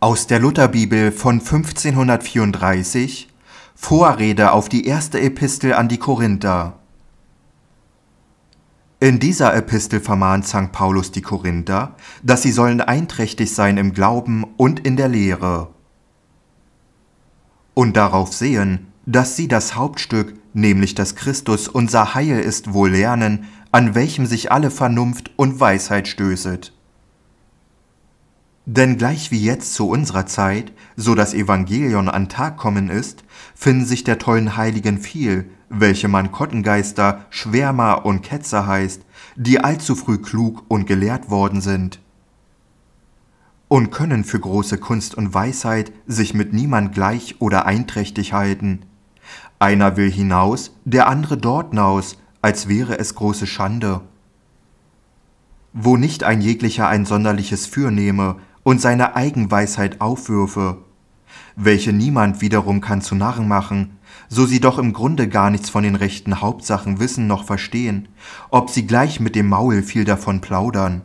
Aus der Lutherbibel von 1534 Vorrede auf die erste Epistel an die Korinther. In dieser Epistel vermahnt St. Paulus die Korinther, dass sie sollen einträchtig sein im Glauben und in der Lehre und darauf sehen, dass sie das Hauptstück, nämlich dass Christus unser Heil ist, wohl lernen, an welchem sich alle Vernunft und Weisheit stößet. Denn gleich wie jetzt zu unserer Zeit, so das Evangelion an Tag kommen ist, finden sich der tollen Heiligen viel, welche man Kottengeister, Schwärmer und Ketzer heißt, die allzu früh klug und gelehrt worden sind. Und können für große Kunst und Weisheit sich mit niemand gleich oder einträchtig halten. Einer will hinaus, der andere dort naus, als wäre es große Schande. Wo nicht ein jeglicher ein sonderliches Fürnehme, und seine Eigenweisheit aufwürfe, welche niemand wiederum kann zu Narren machen, so sie doch im Grunde gar nichts von den rechten Hauptsachen wissen noch verstehen, ob sie gleich mit dem Maul viel davon plaudern.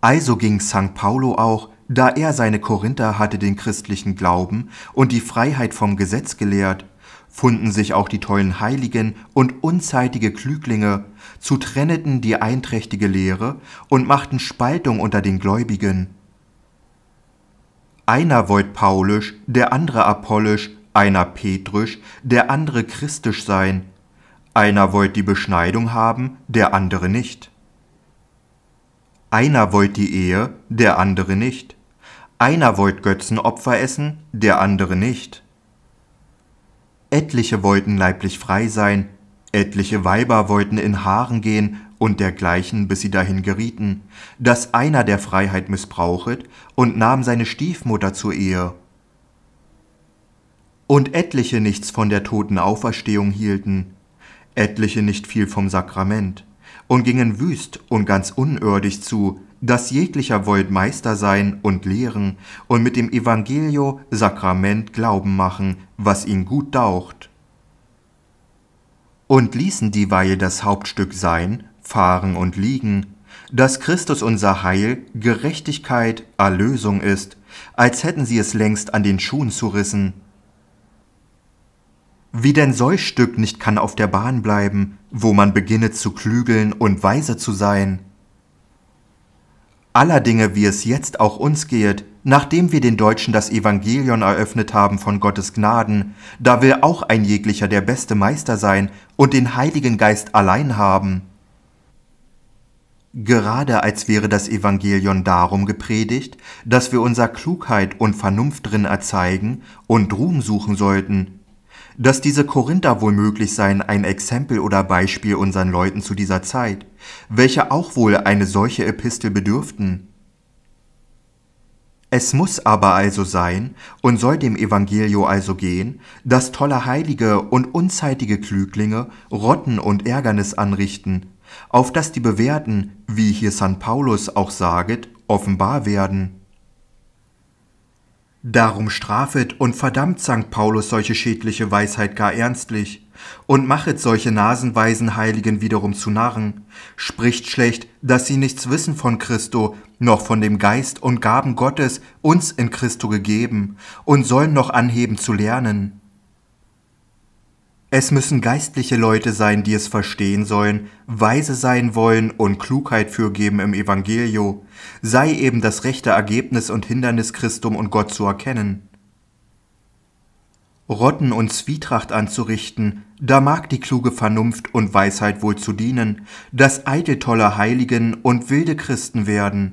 Also ging St. Paulo auch, da er seine Korinther hatte den christlichen Glauben und die Freiheit vom Gesetz gelehrt, funden sich auch die tollen Heiligen und unzeitige Klüglinge, zu trenneten die einträchtige Lehre und machten Spaltung unter den Gläubigen. Einer wollt Paulisch, der andere Apollisch, einer Petrisch, der andere Christisch sein. Einer wollt die Beschneidung haben, der andere nicht. Einer wollt die Ehe, der andere nicht. Einer wollt Götzenopfer essen, der andere nicht. Etliche wollten leiblich frei sein, Etliche Weiber wollten in Haaren gehen und dergleichen, bis sie dahin gerieten, dass einer der Freiheit missbrauchet und nahm seine Stiefmutter zur Ehe. Und etliche nichts von der toten Auferstehung hielten, etliche nicht viel vom Sakrament, und gingen wüst und ganz unirdisch zu, dass jeglicher wollt Meister sein und lehren und mit dem Evangelio Sakrament Glauben machen, was ihn gut daucht und ließen dieweil das Hauptstück sein, Fahren und Liegen, dass Christus unser Heil, Gerechtigkeit, Erlösung ist, als hätten sie es längst an den Schuhen zu rissen. Wie denn solch Stück nicht kann auf der Bahn bleiben, wo man beginnet zu klügeln und weise zu sein. Aller Dinge, wie es jetzt auch uns gehet, Nachdem wir den Deutschen das Evangelion eröffnet haben von Gottes Gnaden, da will auch ein jeglicher der beste Meister sein und den Heiligen Geist allein haben. Gerade als wäre das Evangelion darum gepredigt, dass wir unser Klugheit und Vernunft drin erzeigen und Ruhm suchen sollten. Dass diese Korinther wohl möglich seien ein Exempel oder Beispiel unseren Leuten zu dieser Zeit, welche auch wohl eine solche Epistel bedürften. Es muss aber also sein und soll dem Evangelio also gehen, dass tolle Heilige und unzeitige Klüglinge Rotten und Ärgernis anrichten, auf dass die Bewährten, wie hier San Paulus auch saget, offenbar werden. Darum strafet und verdammt St. Paulus solche schädliche Weisheit gar ernstlich, und machet solche nasenweisen Heiligen wiederum zu Narren, spricht schlecht, dass sie nichts wissen von Christo, noch von dem Geist und Gaben Gottes uns in Christo gegeben, und sollen noch anheben zu lernen. Es müssen geistliche Leute sein, die es verstehen sollen, weise sein wollen und Klugheit fürgeben im Evangelio, sei eben das rechte Ergebnis und Hindernis Christum und Gott zu erkennen. Rotten und Zwietracht anzurichten, da mag die kluge Vernunft und Weisheit wohl zu dienen, dass eitel tolle Heiligen und wilde Christen werden.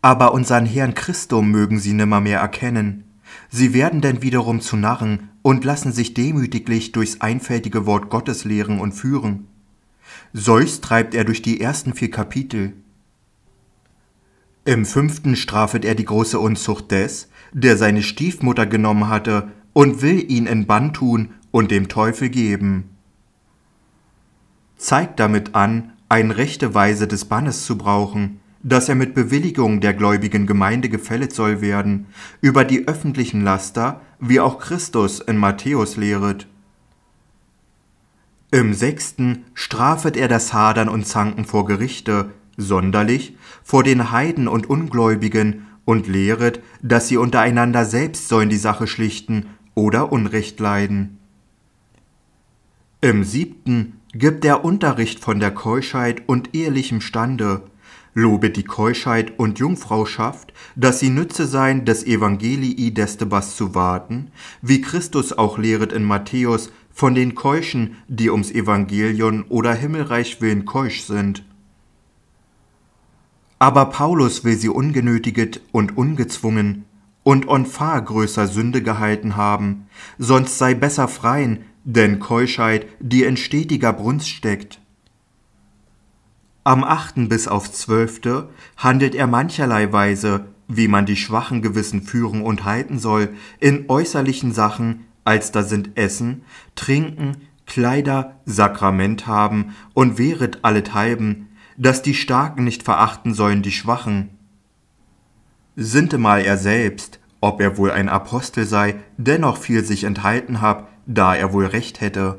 Aber unseren Herrn Christum mögen sie nimmermehr erkennen. Sie werden denn wiederum zu Narren und lassen sich demütiglich durchs einfältige Wort Gottes lehren und führen. Solch treibt er durch die ersten vier Kapitel. Im fünften strafet er die große Unzucht des, der seine Stiefmutter genommen hatte, und will ihn in Bann tun und dem Teufel geben. Zeigt damit an, eine rechte Weise des Bannes zu brauchen, dass er mit Bewilligung der gläubigen Gemeinde gefället soll werden, über die öffentlichen Laster, wie auch Christus in Matthäus lehret. Im sechsten strafet er das Hadern und Zanken vor Gerichte, sonderlich vor den Heiden und Ungläubigen und lehret, dass sie untereinander selbst sollen die Sache schlichten oder Unrecht leiden. Im siebten gibt er Unterricht von der Keuschheit und ehelichem Stande, lobet die Keuschheit und Jungfrauschaft, dass sie nütze sein des Evangelii destebas zu warten, wie Christus auch lehret in Matthäus von den Keuschen, die ums Evangelion oder Himmelreich willen keusch sind. Aber Paulus will sie ungenötiget und ungezwungen und on Fahr größer Sünde gehalten haben, sonst sei besser freien, denn Keuschheit, die in stetiger Brunst steckt. Am achten bis aufs zwölfte handelt er mancherlei Weise, wie man die schwachen Gewissen führen und halten soll, in äußerlichen Sachen, als da sind Essen, Trinken, Kleider, Sakrament haben und wehret allethalben, dass die Starken nicht verachten sollen die Schwachen. Sintemal er selbst, ob er wohl ein Apostel sei, dennoch viel sich enthalten hab, da er wohl recht hätte.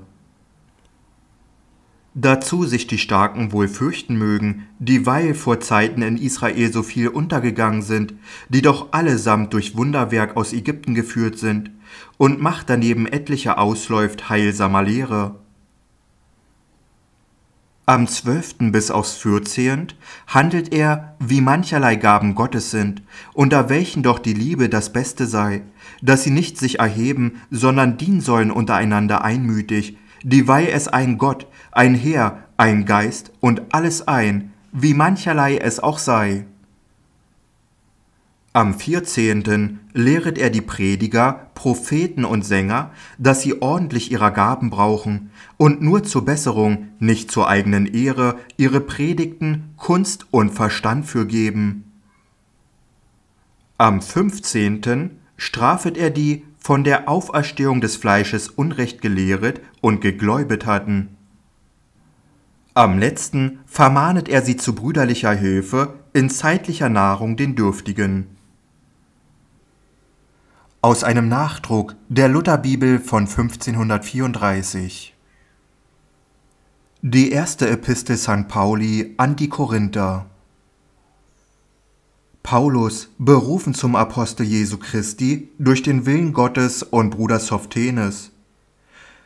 Dazu sich die Starken wohl fürchten mögen, die weil vor Zeiten in Israel so viel untergegangen sind, die doch allesamt durch Wunderwerk aus Ägypten geführt sind, und macht daneben etliche Ausläuft heilsamer Lehre. Am zwölften bis aufs vierzehend handelt er, wie mancherlei Gaben Gottes sind, unter welchen doch die Liebe das Beste sei, dass sie nicht sich erheben, sondern dienen sollen untereinander einmütig, dieweil es ein Gott, ein Herr, ein Geist und alles ein, wie mancherlei es auch sei. Am 14. lehret er die Prediger, Propheten und Sänger, dass sie ordentlich ihrer Gaben brauchen und nur zur Besserung, nicht zur eigenen Ehre, ihre Predigten Kunst und Verstand fürgeben. Am 15. strafet er die von der Auferstehung des Fleisches Unrecht gelehret und gegläubet hatten. Am letzten vermahnet er sie zu brüderlicher Hilfe in zeitlicher Nahrung den Dürftigen aus einem Nachdruck der Lutherbibel von 1534. Die erste Epistel St. Pauli an die Korinther. Paulus, berufen zum Apostel Jesu Christi durch den Willen Gottes und Bruder Softenes.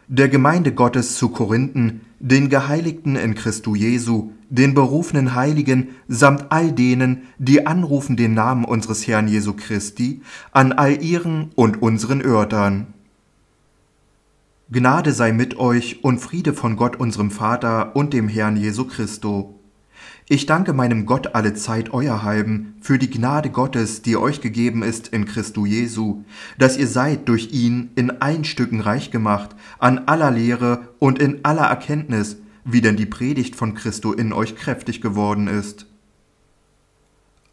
der Gemeinde Gottes zu Korinthen, den Geheiligten in Christu Jesu, den berufenen Heiligen samt all denen, die anrufen den Namen unseres Herrn Jesu Christi, an all ihren und unseren Örtern. Gnade sei mit euch und Friede von Gott unserem Vater und dem Herrn Jesu Christo. Ich danke meinem Gott alle Zeit euer Halben für die Gnade Gottes, die euch gegeben ist in Christu Jesu, dass ihr seid durch ihn in allen Stücken reich gemacht, an aller Lehre und in aller Erkenntnis, wie denn die Predigt von Christo in euch kräftig geworden ist.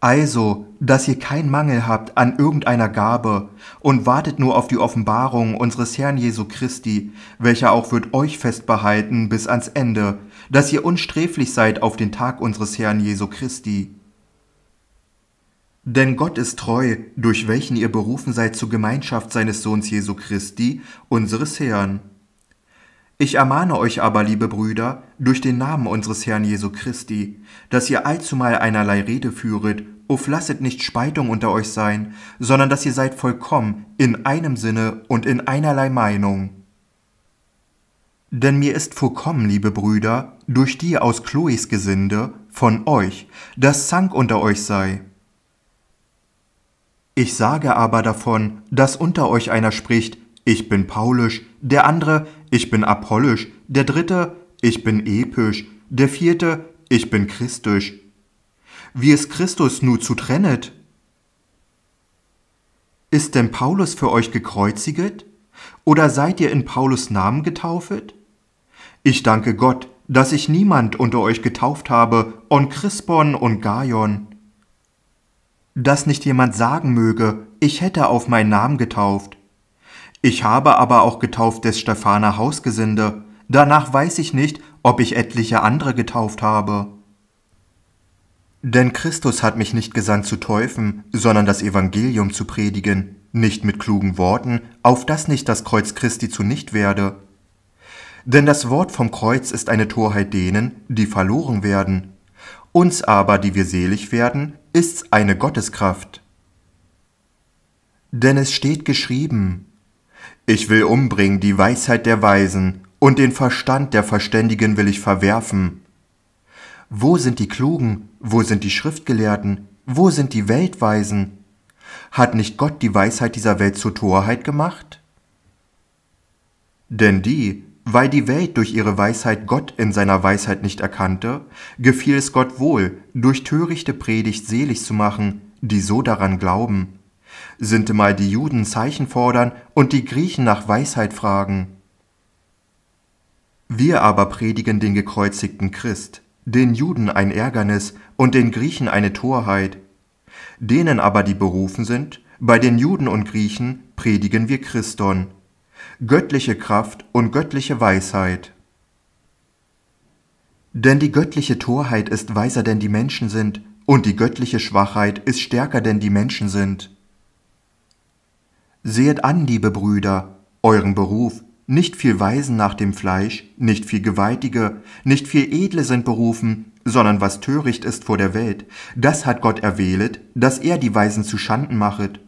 Also, dass ihr keinen Mangel habt an irgendeiner Gabe und wartet nur auf die Offenbarung unseres Herrn Jesu Christi, welcher auch wird euch festbehalten bis ans Ende, dass ihr unsträflich seid auf den Tag unseres Herrn Jesu Christi. Denn Gott ist treu, durch welchen ihr berufen seid zur Gemeinschaft seines Sohns Jesu Christi, unseres Herrn. Ich ermahne euch aber, liebe Brüder, durch den Namen unseres Herrn Jesu Christi, dass ihr allzumal einerlei Rede führet, uff lasset nicht Spaltung unter euch sein, sondern dass ihr seid vollkommen in einem Sinne und in einerlei Meinung. Denn mir ist vollkommen, liebe Brüder, durch die aus Chloes Gesinde, von euch, dass Zank unter euch sei. Ich sage aber davon, dass unter euch einer spricht, ich bin Paulisch, der andere, ich bin Apollisch, der dritte, ich bin episch, der vierte, ich bin christisch. Wie es Christus nun zu trennet? Ist denn Paulus für euch gekreuziget? Oder seid ihr in Paulus Namen getaufet? Ich danke Gott, dass ich niemand unter euch getauft habe, und Crispon und Gaion. Dass nicht jemand sagen möge, ich hätte auf meinen Namen getauft. Ich habe aber auch getauft des Stephaner Hausgesinde, danach weiß ich nicht, ob ich etliche andere getauft habe. Denn Christus hat mich nicht gesandt zu täufen, sondern das Evangelium zu predigen, nicht mit klugen Worten, auf das nicht das Kreuz Christi zunicht werde, denn das Wort vom Kreuz ist eine Torheit denen, die verloren werden. Uns aber, die wir selig werden, ist's eine Gotteskraft. Denn es steht geschrieben, ich will umbringen die Weisheit der Weisen und den Verstand der Verständigen will ich verwerfen. Wo sind die Klugen, wo sind die Schriftgelehrten, wo sind die Weltweisen? Hat nicht Gott die Weisheit dieser Welt zur Torheit gemacht? Denn die, weil die Welt durch ihre Weisheit Gott in seiner Weisheit nicht erkannte, gefiel es Gott wohl, durch törichte Predigt selig zu machen, die so daran glauben. Sind mal die Juden Zeichen fordern und die Griechen nach Weisheit fragen. Wir aber predigen den gekreuzigten Christ, den Juden ein Ärgernis und den Griechen eine Torheit. Denen aber, die berufen sind, bei den Juden und Griechen predigen wir Christon göttliche Kraft und göttliche Weisheit. Denn die göttliche Torheit ist weiser denn die Menschen sind, und die göttliche Schwachheit ist stärker denn die Menschen sind. Sehet an, liebe Brüder, euren Beruf, nicht viel Weisen nach dem Fleisch, nicht viel Gewaltige, nicht viel Edle sind berufen, sondern was töricht ist vor der Welt, das hat Gott erwählet, dass er die Weisen zu Schanden machet.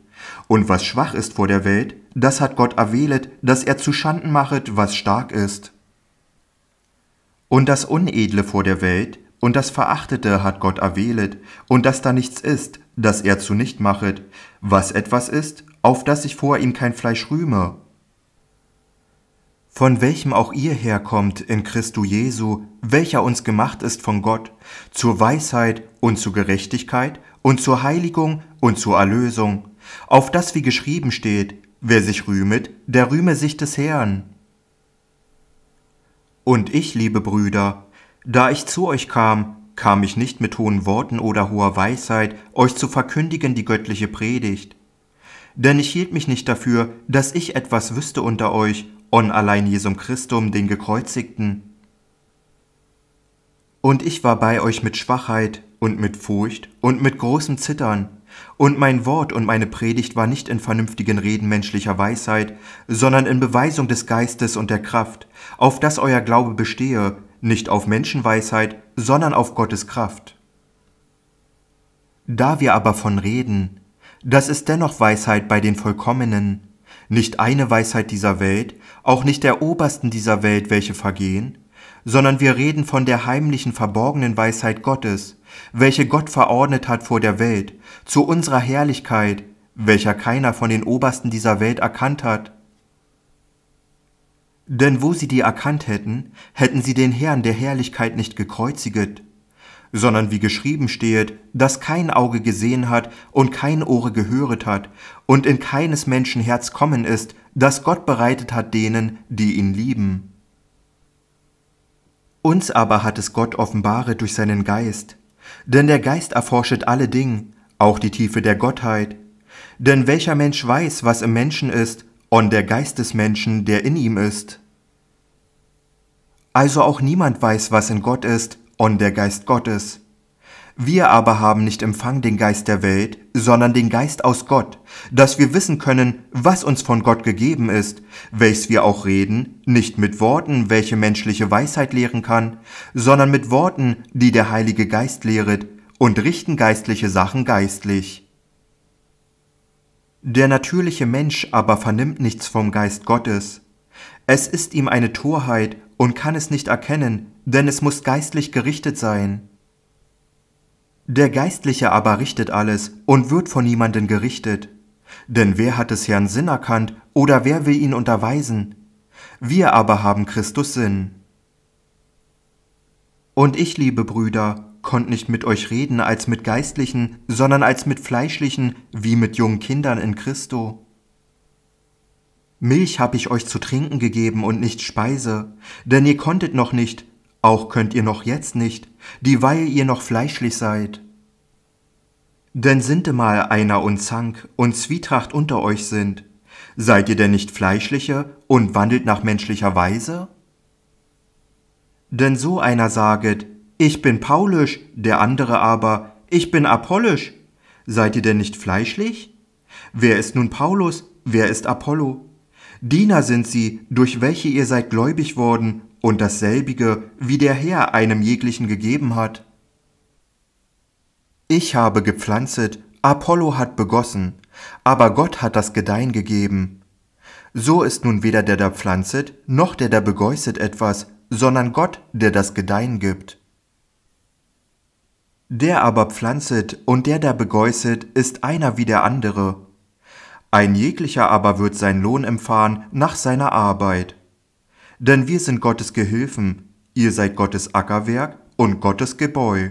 Und was schwach ist vor der Welt, das hat Gott erwählet, dass er zu Schanden machet, was stark ist. Und das Unedle vor der Welt und das Verachtete hat Gott erwählet, und dass da nichts ist, das er zunicht machet, was etwas ist, auf das sich vor ihm kein Fleisch rühme. Von welchem auch ihr herkommt in Christu Jesu, welcher uns gemacht ist von Gott, zur Weisheit und zur Gerechtigkeit und zur Heiligung und zur Erlösung auf das wie geschrieben steht, wer sich rühmet, der rühme sich des Herrn. Und ich, liebe Brüder, da ich zu euch kam, kam ich nicht mit hohen Worten oder hoher Weisheit, euch zu verkündigen die göttliche Predigt. Denn ich hielt mich nicht dafür, dass ich etwas wüsste unter euch, on allein Jesum Christum, den Gekreuzigten. Und ich war bei euch mit Schwachheit und mit Furcht und mit großem Zittern. Und mein Wort und meine Predigt war nicht in vernünftigen Reden menschlicher Weisheit, sondern in Beweisung des Geistes und der Kraft, auf das euer Glaube bestehe, nicht auf Menschenweisheit, sondern auf Gottes Kraft. Da wir aber von reden, das ist dennoch Weisheit bei den Vollkommenen, nicht eine Weisheit dieser Welt, auch nicht der obersten dieser Welt, welche vergehen, sondern wir reden von der heimlichen, verborgenen Weisheit Gottes, welche Gott verordnet hat vor der Welt, zu unserer Herrlichkeit, welcher keiner von den Obersten dieser Welt erkannt hat. Denn wo sie die erkannt hätten, hätten sie den Herrn der Herrlichkeit nicht gekreuziget, sondern wie geschrieben stehet, dass kein Auge gesehen hat und kein Ohre gehöret hat und in keines Menschen Herz kommen ist, das Gott bereitet hat denen, die ihn lieben. Uns aber hat es Gott offenbaret durch seinen Geist, denn der Geist erforschet alle Dinge, auch die Tiefe der Gottheit. Denn welcher Mensch weiß, was im Menschen ist, und der Geist des Menschen, der in ihm ist? Also auch niemand weiß, was in Gott ist, und der Geist Gottes. Wir aber haben nicht empfangen den Geist der Welt, sondern den Geist aus Gott, dass wir wissen können, was uns von Gott gegeben ist, welches wir auch reden, nicht mit Worten, welche menschliche Weisheit lehren kann, sondern mit Worten, die der Heilige Geist lehret, und richten geistliche Sachen geistlich. Der natürliche Mensch aber vernimmt nichts vom Geist Gottes. Es ist ihm eine Torheit und kann es nicht erkennen, denn es muss geistlich gerichtet sein. Der Geistliche aber richtet alles und wird von niemanden gerichtet. Denn wer hat des Herrn Sinn erkannt oder wer will ihn unterweisen? Wir aber haben Christus Sinn. Und ich, liebe Brüder, konnt nicht mit euch reden als mit Geistlichen, sondern als mit Fleischlichen, wie mit jungen Kindern in Christo. Milch habe ich euch zu trinken gegeben und nicht Speise, denn ihr konntet noch nicht, auch könnt ihr noch jetzt nicht, dieweil ihr noch fleischlich seid. Denn sintemal einer und Zank und Zwietracht unter euch sind, seid ihr denn nicht fleischliche und wandelt nach menschlicher Weise? Denn so einer saget, ich bin Paulisch, der andere aber, ich bin Apollisch, seid ihr denn nicht fleischlich? Wer ist nun Paulus, wer ist Apollo? Diener sind sie, durch welche ihr seid gläubig worden, und dasselbige, wie der Herr einem jeglichen gegeben hat. Ich habe gepflanzet, Apollo hat begossen, aber Gott hat das Gedeihen gegeben. So ist nun weder der da pflanzet, noch der da begeußet etwas, sondern Gott, der das Gedeihen gibt. Der aber pflanzet und der da begeußet ist einer wie der andere. Ein jeglicher aber wird sein Lohn empfahen nach seiner Arbeit denn wir sind Gottes Gehilfen, ihr seid Gottes Ackerwerk und Gottes Gebäu.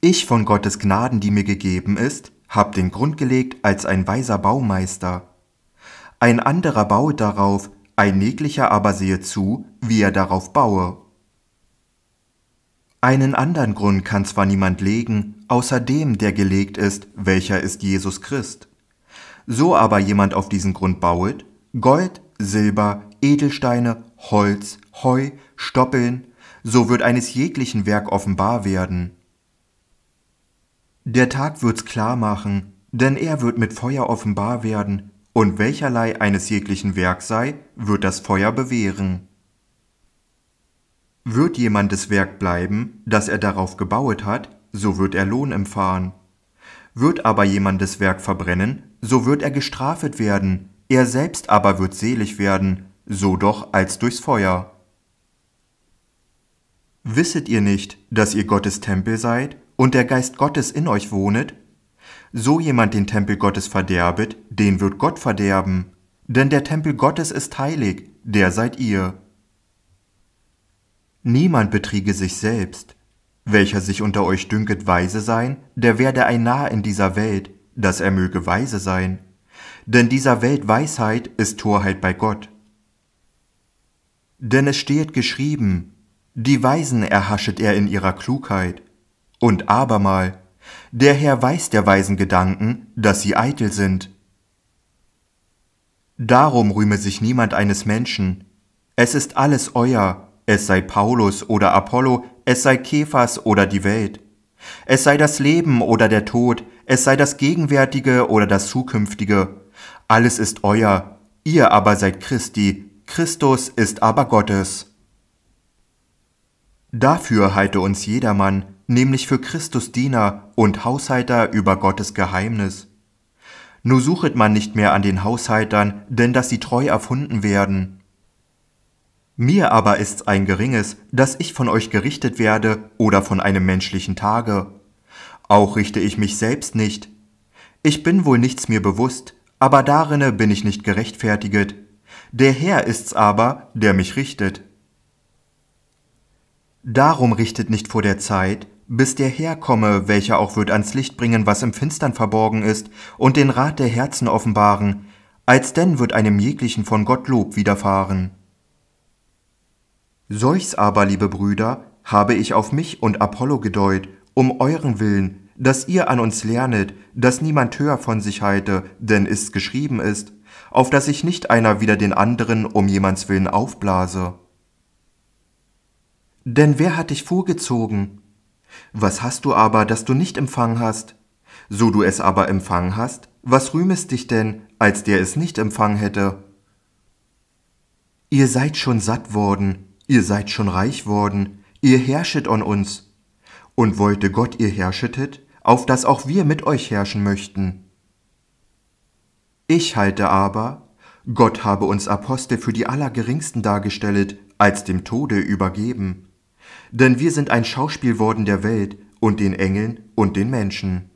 Ich von Gottes Gnaden, die mir gegeben ist, hab den Grund gelegt als ein weiser Baumeister. Ein anderer baut darauf, ein jeglicher aber sehe zu, wie er darauf baue. Einen anderen Grund kann zwar niemand legen, außer dem, der gelegt ist, welcher ist Jesus Christ. So aber jemand auf diesen Grund bauet, Gold, Silber, Edelsteine, Holz, Heu, Stoppeln, so wird eines jeglichen Werk offenbar werden. Der Tag wird's klar machen, denn er wird mit Feuer offenbar werden, und welcherlei eines jeglichen Werk sei, wird das Feuer bewähren. Wird jemandes Werk bleiben, das er darauf gebauet hat, so wird er Lohn empfahen. Wird aber jemandes Werk verbrennen, so wird er gestrafet werden, er selbst aber wird selig werden, so doch als durchs Feuer. Wisset ihr nicht, dass ihr Gottes Tempel seid und der Geist Gottes in euch wohnet? So jemand den Tempel Gottes verderbet, den wird Gott verderben, denn der Tempel Gottes ist heilig, der seid ihr. Niemand betriege sich selbst. Welcher sich unter euch dünket weise sein, der werde ein Narr in dieser Welt, dass er möge weise sein denn dieser Welt Weisheit ist Torheit bei Gott. Denn es steht geschrieben, die Weisen erhaschet er in ihrer Klugheit. Und abermal, der Herr weiß der weisen Gedanken, dass sie eitel sind. Darum rühme sich niemand eines Menschen. Es ist alles euer, es sei Paulus oder Apollo, es sei Kephas oder die Welt. Es sei das Leben oder der Tod, es sei das Gegenwärtige oder das Zukünftige. Alles ist euer, ihr aber seid Christi, Christus ist aber Gottes. Dafür halte uns jedermann, nämlich für Christus Diener und Haushalter über Gottes Geheimnis. Nur suchet man nicht mehr an den Haushaltern, denn dass sie treu erfunden werden. Mir aber ist's ein geringes, dass ich von euch gerichtet werde oder von einem menschlichen Tage. Auch richte ich mich selbst nicht. Ich bin wohl nichts mir bewusst, aber darin bin ich nicht gerechtfertiget. Der Herr ist's aber, der mich richtet. Darum richtet nicht vor der Zeit, bis der Herr komme, welcher auch wird ans Licht bringen, was im Finstern verborgen ist, und den Rat der Herzen offenbaren, alsdenn wird einem jeglichen von Gott Lob widerfahren. Solchs aber, liebe Brüder, habe ich auf mich und Apollo gedeut, um euren Willen, dass ihr an uns lernet, dass niemand höher von sich halte, denn es geschrieben ist, auf dass sich nicht einer wieder den anderen um jemands Willen aufblase. Denn wer hat dich vorgezogen? Was hast du aber, dass du nicht empfangen hast? So du es aber empfangen hast, was rühmest dich denn, als der es nicht empfangen hätte? Ihr seid schon satt worden, ihr seid schon reich worden, ihr herrschet an uns. Und wollte Gott ihr herrschetet, auf das auch wir mit euch herrschen möchten. Ich halte aber, Gott habe uns Apostel für die Allergeringsten dargestellt, als dem Tode übergeben. Denn wir sind ein Schauspiel worden der Welt und den Engeln und den Menschen.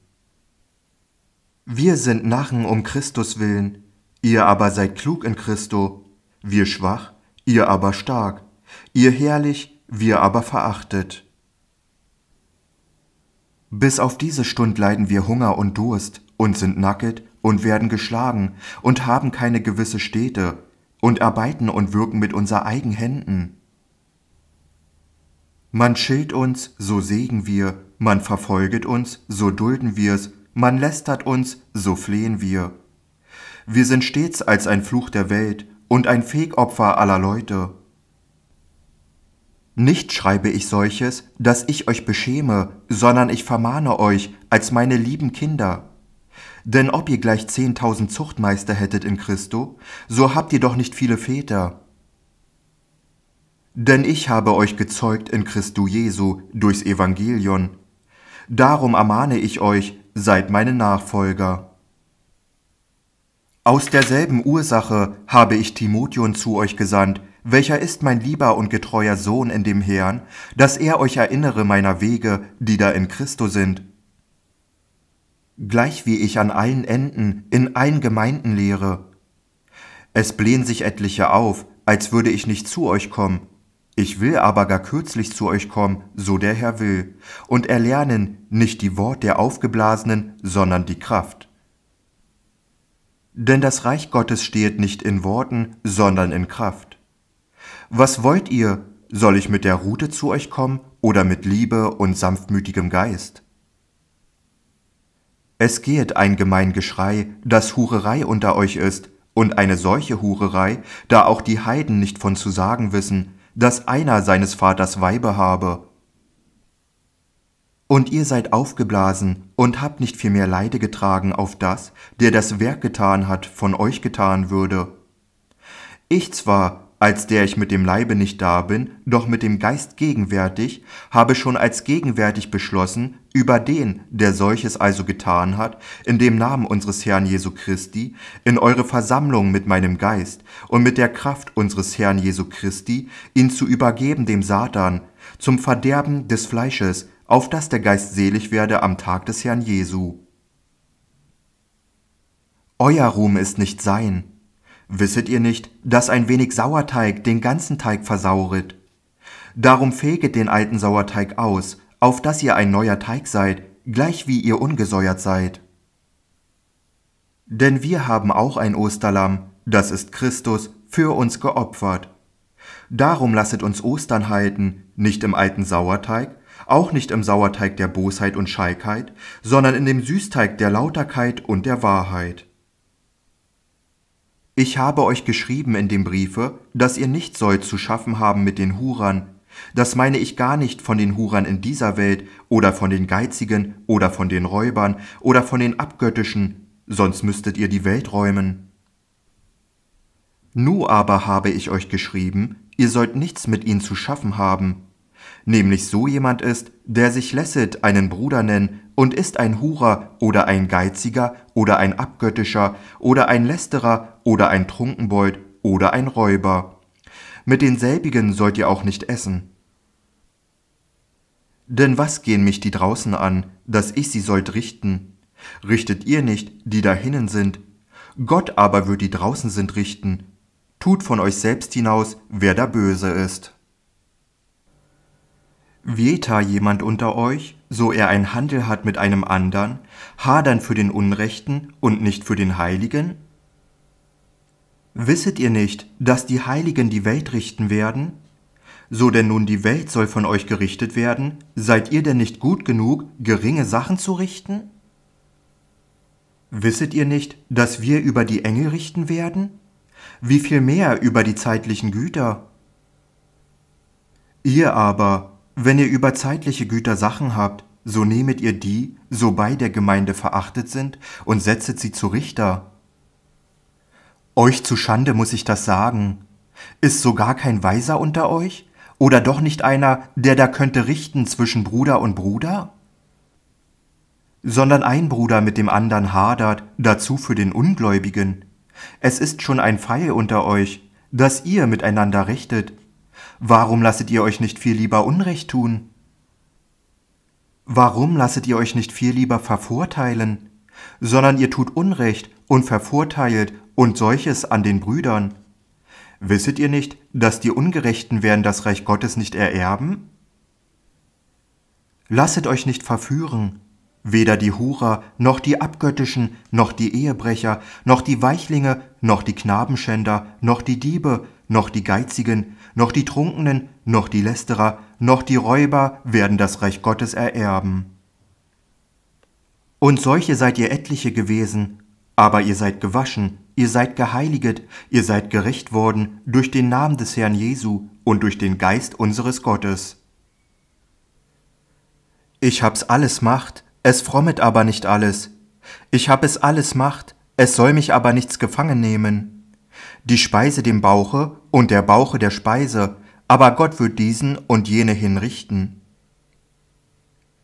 Wir sind Narren um Christus willen, ihr aber seid klug in Christo, wir schwach, ihr aber stark, ihr herrlich, wir aber verachtet. Bis auf diese Stund leiden wir Hunger und Durst und sind nacket und werden geschlagen und haben keine gewisse Städte und arbeiten und wirken mit unser eigen Händen. Man schilt uns, so segen wir, man verfolget uns, so dulden wir's, man lästert uns, so flehen wir. Wir sind stets als ein Fluch der Welt und ein Fegopfer aller Leute. Nicht schreibe ich solches, dass ich euch beschäme, sondern ich vermahne euch als meine lieben Kinder. Denn ob ihr gleich zehntausend Zuchtmeister hättet in Christo, so habt ihr doch nicht viele Väter. Denn ich habe euch gezeugt in Christo Jesu durchs Evangelion. Darum ermahne ich euch, seid meine Nachfolger. Aus derselben Ursache habe ich Timotheon zu euch gesandt, welcher ist mein lieber und getreuer Sohn in dem Herrn, dass er euch erinnere meiner Wege, die da in Christo sind. Gleich wie ich an allen Enden in allen Gemeinden lehre. Es blähen sich etliche auf, als würde ich nicht zu euch kommen. Ich will aber gar kürzlich zu euch kommen, so der Herr will, und erlernen nicht die Wort der Aufgeblasenen, sondern die Kraft. Denn das Reich Gottes steht nicht in Worten, sondern in Kraft. Was wollt ihr? Soll ich mit der Rute zu euch kommen oder mit Liebe und sanftmütigem Geist? Es gehet gemein Geschrei, dass Hurerei unter euch ist, und eine solche Hurerei, da auch die Heiden nicht von zu sagen wissen, dass einer seines Vaters Weibe habe. Und ihr seid aufgeblasen und habt nicht viel mehr Leide getragen auf das, der das Werk getan hat, von euch getan würde. Ich zwar, als der ich mit dem Leibe nicht da bin, doch mit dem Geist gegenwärtig, habe schon als gegenwärtig beschlossen, über den, der solches also getan hat, in dem Namen unseres Herrn Jesu Christi, in eure Versammlung mit meinem Geist und mit der Kraft unseres Herrn Jesu Christi, ihn zu übergeben dem Satan, zum Verderben des Fleisches, auf dass der Geist selig werde am Tag des Herrn Jesu. Euer Ruhm ist nicht sein, Wisset ihr nicht, dass ein wenig Sauerteig den ganzen Teig versauret? Darum feget den alten Sauerteig aus, auf dass ihr ein neuer Teig seid, gleich wie ihr ungesäuert seid. Denn wir haben auch ein Osterlamm, das ist Christus, für uns geopfert. Darum lasset uns Ostern halten, nicht im alten Sauerteig, auch nicht im Sauerteig der Bosheit und Schalkheit, sondern in dem Süßteig der Lauterkeit und der Wahrheit. Ich habe euch geschrieben in dem Briefe, dass ihr nicht sollt zu schaffen haben mit den Hurern. Das meine ich gar nicht von den Hurern in dieser Welt oder von den Geizigen oder von den Räubern oder von den Abgöttischen, sonst müsstet ihr die Welt räumen. Nu aber habe ich euch geschrieben, ihr sollt nichts mit ihnen zu schaffen haben. Nämlich so jemand ist, der sich lässet einen Bruder nennen und ist ein Hurer oder ein Geiziger oder ein Abgöttischer oder ein Lästerer oder ein Trunkenbold oder ein Räuber. Mit denselbigen sollt ihr auch nicht essen. Denn was gehen mich die draußen an, dass ich sie sollt richten? Richtet ihr nicht, die dahinnen sind? Gott aber wird die draußen sind richten. Tut von euch selbst hinaus, wer da böse ist. Weht da jemand unter euch, so er einen Handel hat mit einem andern, hadern für den Unrechten und nicht für den Heiligen? Wisset ihr nicht, dass die Heiligen die Welt richten werden? So denn nun die Welt soll von euch gerichtet werden, seid ihr denn nicht gut genug, geringe Sachen zu richten? Wisset ihr nicht, dass wir über die Engel richten werden? Wie viel mehr über die zeitlichen Güter? Ihr aber, wenn ihr über zeitliche Güter Sachen habt, so nehmet ihr die, so bei der Gemeinde verachtet sind, und setzet sie zu Richter. Euch zu Schande muss ich das sagen. Ist so gar kein Weiser unter euch? Oder doch nicht einer, der da könnte richten zwischen Bruder und Bruder? Sondern ein Bruder mit dem andern hadert, dazu für den Ungläubigen. Es ist schon ein Pfeil unter euch, dass ihr miteinander richtet. Warum lasset ihr euch nicht viel lieber Unrecht tun? Warum lasset ihr euch nicht viel lieber vervorteilen? Sondern ihr tut Unrecht und vervorteilt und solches an den Brüdern. Wisset ihr nicht, dass die Ungerechten werden das Reich Gottes nicht ererben? Lasset euch nicht verführen, weder die Hurer, noch die Abgöttischen, noch die Ehebrecher, noch die Weichlinge, noch die Knabenschänder, noch die Diebe, noch die Geizigen, noch die Trunkenen, noch die Lästerer, noch die Räuber werden das Reich Gottes ererben. Und solche seid ihr etliche gewesen, aber ihr seid gewaschen, ihr seid geheiliget, ihr seid gerecht worden durch den Namen des Herrn Jesu und durch den Geist unseres Gottes. Ich hab's alles Macht, es frommet aber nicht alles. Ich hab es alles Macht, es soll mich aber nichts gefangen nehmen. Die Speise dem Bauche und der Bauche der Speise, aber Gott wird diesen und jene hinrichten.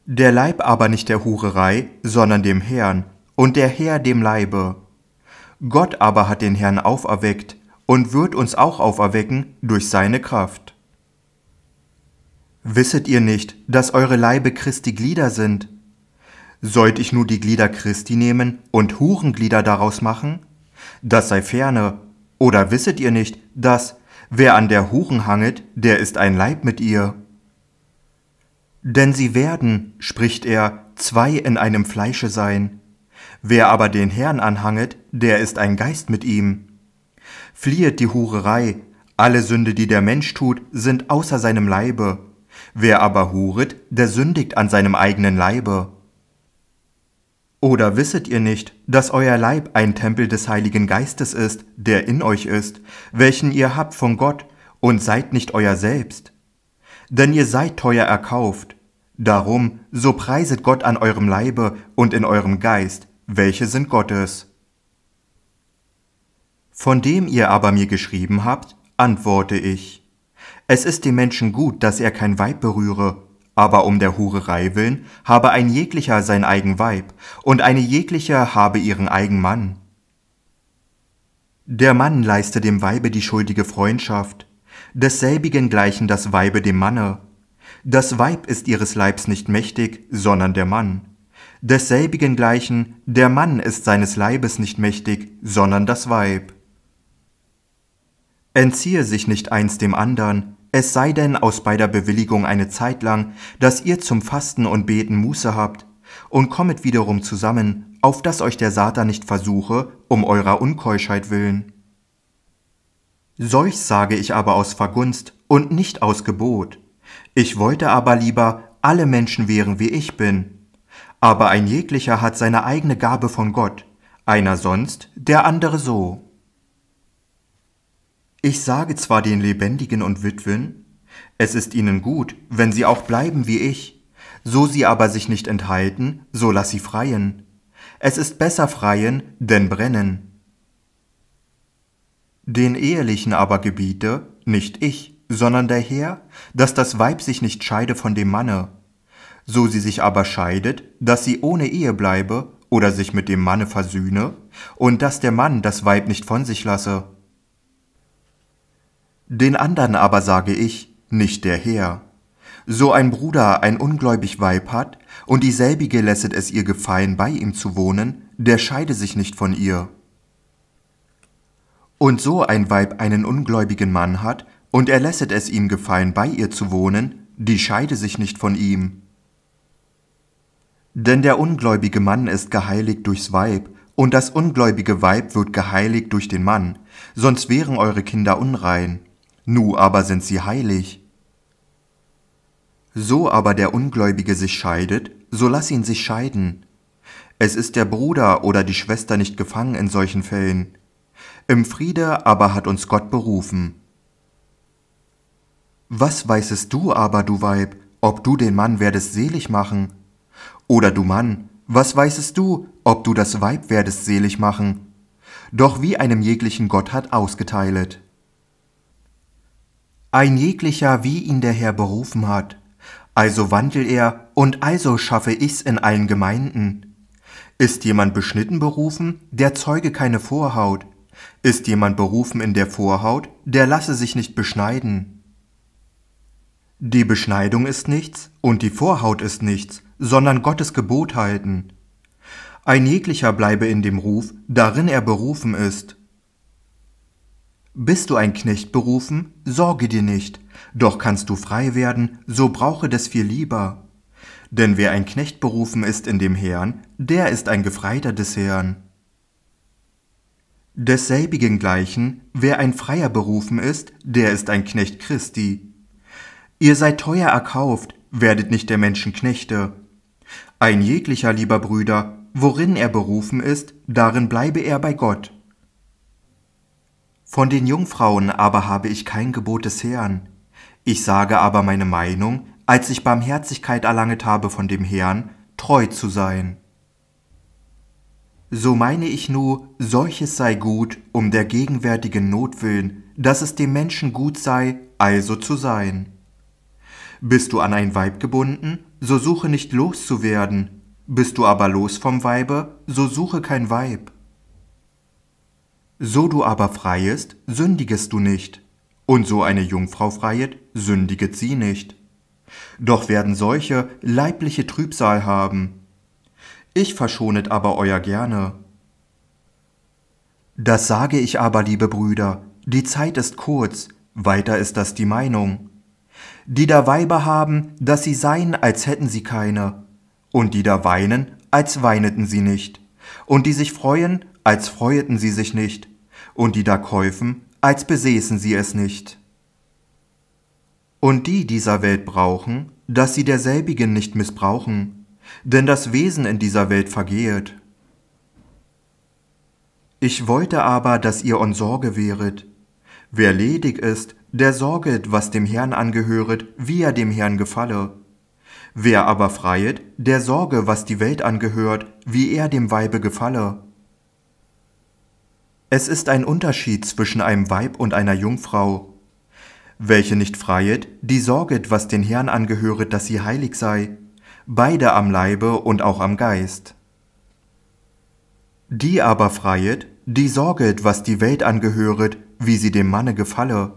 Der Leib aber nicht der Hurerei, sondern dem Herrn, und der Herr dem Leibe. Gott aber hat den Herrn auferweckt und wird uns auch auferwecken durch seine Kraft. Wisset ihr nicht, dass eure Leibe Christi Glieder sind? Sollt ich nur die Glieder Christi nehmen und Hurenglieder daraus machen? Das sei ferne. Oder wisset ihr nicht, dass, wer an der Huren hanget, der ist ein Leib mit ihr? Denn sie werden, spricht er, zwei in einem Fleische sein. Wer aber den Herrn anhanget, der ist ein Geist mit ihm. Fliehet die Hurerei, alle Sünde, die der Mensch tut, sind außer seinem Leibe. Wer aber huret, der sündigt an seinem eigenen Leibe. Oder wisset ihr nicht, dass euer Leib ein Tempel des Heiligen Geistes ist, der in euch ist, welchen ihr habt von Gott, und seid nicht euer selbst? Denn ihr seid teuer erkauft. Darum, so preiset Gott an eurem Leibe und in eurem Geist, welche sind Gottes. Von dem ihr aber mir geschrieben habt, antworte ich. Es ist dem Menschen gut, dass er kein Weib berühre, aber um der Hurerei willen habe ein jeglicher sein eigen Weib, und eine jegliche habe ihren eigen Mann. Der Mann leiste dem Weibe die schuldige Freundschaft, desselbigen gleichen das Weibe dem Manne. Das Weib ist ihres Leibs nicht mächtig, sondern der Mann desselbigen gleichen, der Mann ist seines Leibes nicht mächtig, sondern das Weib. Entziehe sich nicht eins dem andern, es sei denn aus beider Bewilligung eine Zeit lang, dass ihr zum Fasten und Beten Muße habt, und kommet wiederum zusammen, auf dass euch der Satan nicht versuche, um eurer Unkeuschheit willen. Solch sage ich aber aus Vergunst und nicht aus Gebot. Ich wollte aber lieber, alle Menschen wären wie ich bin, aber ein jeglicher hat seine eigene Gabe von Gott, einer sonst, der andere so. Ich sage zwar den Lebendigen und Witwen, es ist ihnen gut, wenn sie auch bleiben wie ich, so sie aber sich nicht enthalten, so lass sie freien. Es ist besser freien, denn brennen. Den Ehelichen aber gebiete, nicht ich, sondern der Herr, dass das Weib sich nicht scheide von dem Manne, so sie sich aber scheidet, dass sie ohne Ehe bleibe oder sich mit dem Manne versühne, und dass der Mann das Weib nicht von sich lasse. Den andern aber sage ich, nicht der Herr. So ein Bruder ein ungläubig Weib hat, und dieselbige lässet es ihr gefallen, bei ihm zu wohnen, der scheide sich nicht von ihr. Und so ein Weib einen ungläubigen Mann hat, und er lässet es ihm gefallen, bei ihr zu wohnen, die scheide sich nicht von ihm. Denn der ungläubige Mann ist geheiligt durchs Weib, und das ungläubige Weib wird geheiligt durch den Mann, sonst wären eure Kinder unrein, nu aber sind sie heilig. So aber der Ungläubige sich scheidet, so lass ihn sich scheiden. Es ist der Bruder oder die Schwester nicht gefangen in solchen Fällen. Im Friede aber hat uns Gott berufen. Was weißest du aber, du Weib, ob du den Mann werdest selig machen? Oder du Mann, was weißest du, ob du das Weib werdest selig machen? Doch wie einem jeglichen Gott hat ausgeteilet. Ein jeglicher, wie ihn der Herr berufen hat. Also wandel er, und also schaffe ich's in allen Gemeinden. Ist jemand beschnitten berufen, der zeuge keine Vorhaut. Ist jemand berufen in der Vorhaut, der lasse sich nicht beschneiden. Die Beschneidung ist nichts und die Vorhaut ist nichts, sondern Gottes Gebot halten. Ein jeglicher bleibe in dem Ruf, darin er berufen ist. Bist du ein Knecht berufen, sorge dir nicht, doch kannst du frei werden, so brauche des viel lieber. Denn wer ein Knecht berufen ist in dem Herrn, der ist ein Gefreiter des Herrn. Desselbigen gleichen, wer ein Freier berufen ist, der ist ein Knecht Christi. Ihr seid teuer erkauft, werdet nicht der Menschen Knechte. Ein jeglicher, lieber Brüder, worin er berufen ist, darin bleibe er bei Gott. Von den Jungfrauen aber habe ich kein Gebot des Herrn. Ich sage aber meine Meinung, als ich Barmherzigkeit erlanget habe von dem Herrn, treu zu sein. So meine ich nur, solches sei gut, um der gegenwärtigen Not willen, dass es dem Menschen gut sei, also zu sein. Bist du an ein Weib gebunden, so suche nicht loszuwerden. Bist du aber los vom Weibe, so suche kein Weib. So du aber freiest, sündigest du nicht. Und so eine Jungfrau freiet, sündiget sie nicht. Doch werden solche leibliche Trübsal haben. Ich verschonet aber euer gerne. Das sage ich aber, liebe Brüder, die Zeit ist kurz, weiter ist das die Meinung die da Weiber haben, dass sie seien, als hätten sie keine, und die da weinen, als weineten sie nicht, und die sich freuen, als freueten sie sich nicht, und die da käufen, als besäßen sie es nicht. Und die dieser Welt brauchen, dass sie derselbigen nicht missbrauchen, denn das Wesen in dieser Welt vergehet. Ich wollte aber, dass ihr on Sorge wäret. Wer ledig ist, der sorget, was dem Herrn angehöret, wie er dem Herrn gefalle. Wer aber freiet, der sorge, was die Welt angehört, wie er dem Weibe gefalle. Es ist ein Unterschied zwischen einem Weib und einer Jungfrau. Welche nicht freiet, die sorget, was den Herrn angehöret, dass sie heilig sei, beide am Leibe und auch am Geist. Die aber freiet, die sorget, was die Welt angehöret, wie sie dem Manne gefalle.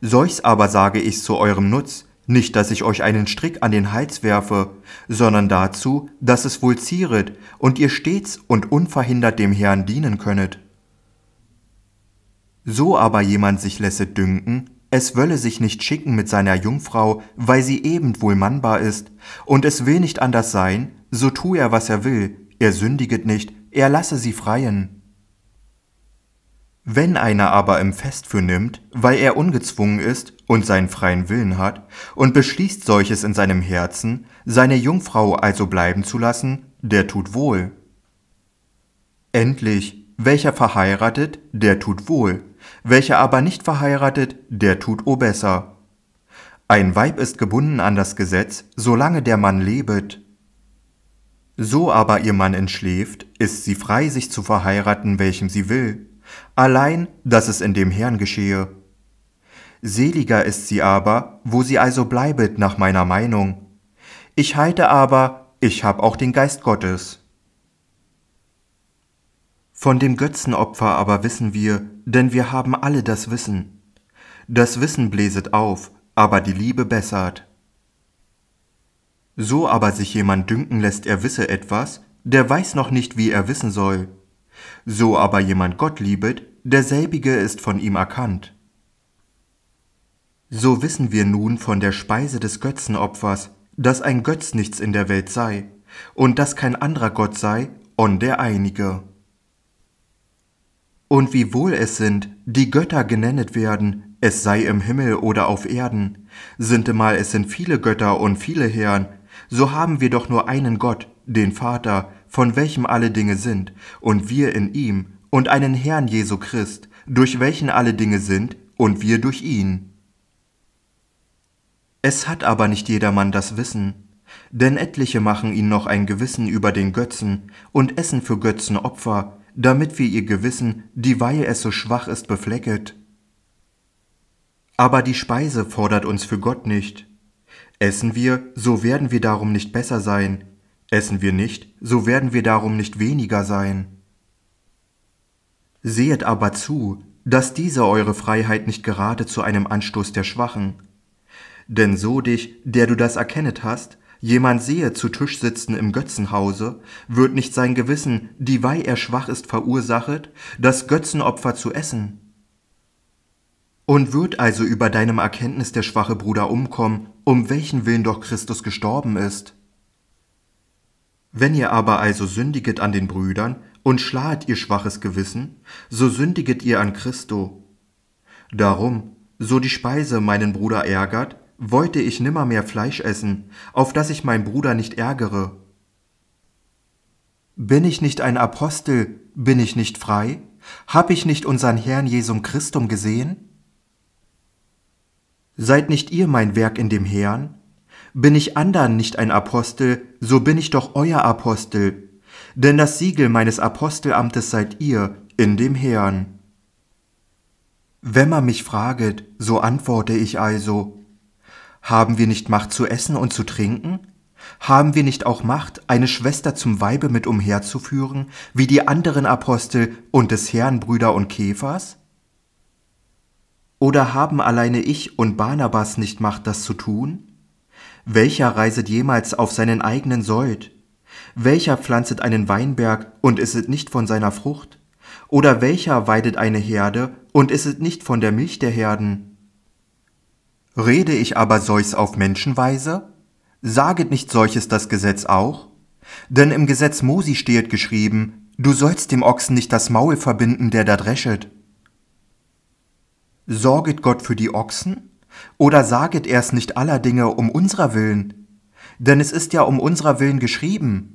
Solches aber sage ich zu eurem Nutz, nicht, dass ich euch einen Strick an den Hals werfe, sondern dazu, dass es wohl zieret und ihr stets und unverhindert dem Herrn dienen könnet. So aber jemand sich lässe dünken, es wölle sich nicht schicken mit seiner Jungfrau, weil sie eben wohl mannbar ist, und es will nicht anders sein, so tu er, was er will, er sündiget nicht, er lasse sie freien. Wenn einer aber im Fest für nimmt, weil er ungezwungen ist und seinen freien Willen hat, und beschließt solches in seinem Herzen, seine Jungfrau also bleiben zu lassen, der tut wohl. Endlich, welcher verheiratet, der tut wohl, welcher aber nicht verheiratet, der tut o oh besser. Ein Weib ist gebunden an das Gesetz, solange der Mann lebet. So aber ihr Mann entschläft, ist sie frei, sich zu verheiraten, welchem sie will allein dass es in dem Herrn geschehe. Seliger ist sie aber, wo sie also bleibet nach meiner Meinung. Ich halte aber, ich hab auch den Geist Gottes. Von dem Götzenopfer aber wissen wir, denn wir haben alle das Wissen. Das Wissen bläset auf, aber die Liebe bessert. So aber sich jemand dünken lässt, er wisse etwas, der weiß noch nicht, wie er wissen soll. So aber jemand Gott liebet, derselbige ist von ihm erkannt. So wissen wir nun von der Speise des Götzenopfers, dass ein Götz nichts in der Welt sei, und dass kein anderer Gott sei, on der einige. Und wie wohl es sind, die Götter genennet werden, es sei im Himmel oder auf Erden, sintemal es sind viele Götter und viele Herren, so haben wir doch nur einen Gott, den Vater, von welchem alle Dinge sind, und wir in ihm, und einen Herrn Jesu Christ, durch welchen alle Dinge sind, und wir durch ihn. Es hat aber nicht jedermann das Wissen, denn etliche machen ihn noch ein Gewissen über den Götzen und essen für Götzen Opfer, damit wir ihr Gewissen, dieweil es so schwach ist, beflecket. Aber die Speise fordert uns für Gott nicht. Essen wir, so werden wir darum nicht besser sein, Essen wir nicht, so werden wir darum nicht weniger sein. Sehet aber zu, dass diese eure Freiheit nicht gerade zu einem Anstoß der Schwachen. Denn so dich, der du das erkennet hast, jemand sehe zu Tisch sitzen im Götzenhause, wird nicht sein Gewissen, dieweil er schwach ist, verursachet, das Götzenopfer zu essen. Und wird also über deinem Erkenntnis der schwache Bruder umkommen, um welchen Willen doch Christus gestorben ist. Wenn ihr aber also sündiget an den Brüdern und schlaht ihr schwaches Gewissen, so sündiget ihr an Christo. Darum, so die Speise meinen Bruder ärgert, wollte ich nimmermehr Fleisch essen, auf das ich meinen Bruder nicht ärgere. Bin ich nicht ein Apostel, bin ich nicht frei? Hab ich nicht unseren Herrn Jesum Christum gesehen? Seid nicht ihr mein Werk in dem Herrn, bin ich andern nicht ein Apostel, so bin ich doch euer Apostel. Denn das Siegel meines Apostelamtes seid ihr in dem Herrn. Wenn man mich fraget, so antworte ich also, haben wir nicht Macht zu essen und zu trinken? Haben wir nicht auch Macht, eine Schwester zum Weibe mit umherzuführen, wie die anderen Apostel und des Herrn Brüder und Käfers? Oder haben alleine ich und Barnabas nicht Macht, das zu tun? Welcher reiset jemals auf seinen eigenen Sold? Welcher pflanzet einen Weinberg und isset nicht von seiner Frucht? Oder welcher weidet eine Herde und isset nicht von der Milch der Herden? Rede ich aber solches auf Menschenweise? Saget nicht solches das Gesetz auch? Denn im Gesetz Mosi steht geschrieben, du sollst dem Ochsen nicht das Maul verbinden, der da dreschet. Sorget Gott für die Ochsen? Oder saget er's nicht aller Dinge um unserer Willen? Denn es ist ja um unserer Willen geschrieben.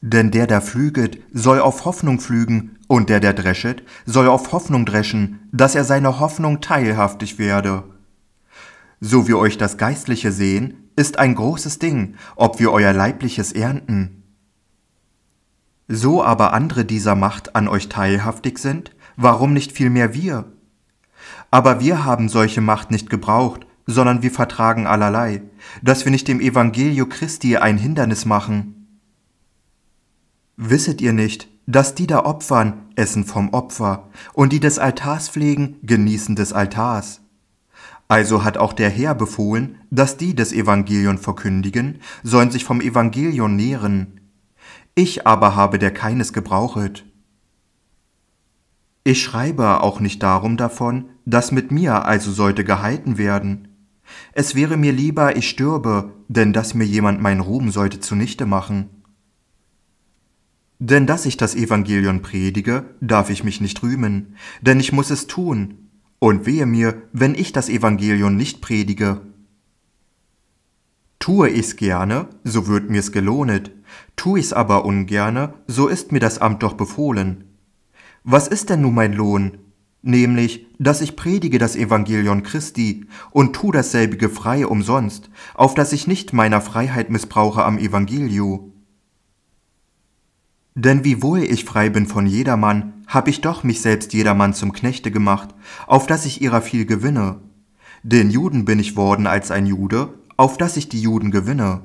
Denn der, der flüget, soll auf Hoffnung flügen, und der, der dreschet, soll auf Hoffnung dreschen, dass er seiner Hoffnung teilhaftig werde. So wie euch das Geistliche sehen, ist ein großes Ding, ob wir euer Leibliches ernten. So aber andere dieser Macht an euch teilhaftig sind, warum nicht vielmehr wir? Aber wir haben solche Macht nicht gebraucht, sondern wir vertragen allerlei, dass wir nicht dem Evangelio Christi ein Hindernis machen. Wisset ihr nicht, dass die da opfern, essen vom Opfer, und die des Altars pflegen, genießen des Altars? Also hat auch der Herr befohlen, dass die des Evangelion verkündigen, sollen sich vom Evangelion nähren. Ich aber habe der keines gebrauchet. Ich schreibe auch nicht darum davon, dass mit mir also sollte gehalten werden. Es wäre mir lieber, ich stürbe, denn dass mir jemand meinen Ruhm sollte zunichte machen. Denn dass ich das Evangelium predige, darf ich mich nicht rühmen, denn ich muss es tun, und wehe mir, wenn ich das Evangelium nicht predige. Tue ich's gerne, so wird mir's gelohnet, tue ich's aber ungerne, so ist mir das Amt doch befohlen. Was ist denn nun mein Lohn? Nämlich, dass ich predige das Evangelion Christi und tu dasselbige frei umsonst, auf dass ich nicht meiner Freiheit missbrauche am Evangelio. Denn wiewohl ich frei bin von jedermann, hab ich doch mich selbst jedermann zum Knechte gemacht, auf dass ich ihrer viel gewinne. Den Juden bin ich worden als ein Jude, auf dass ich die Juden gewinne.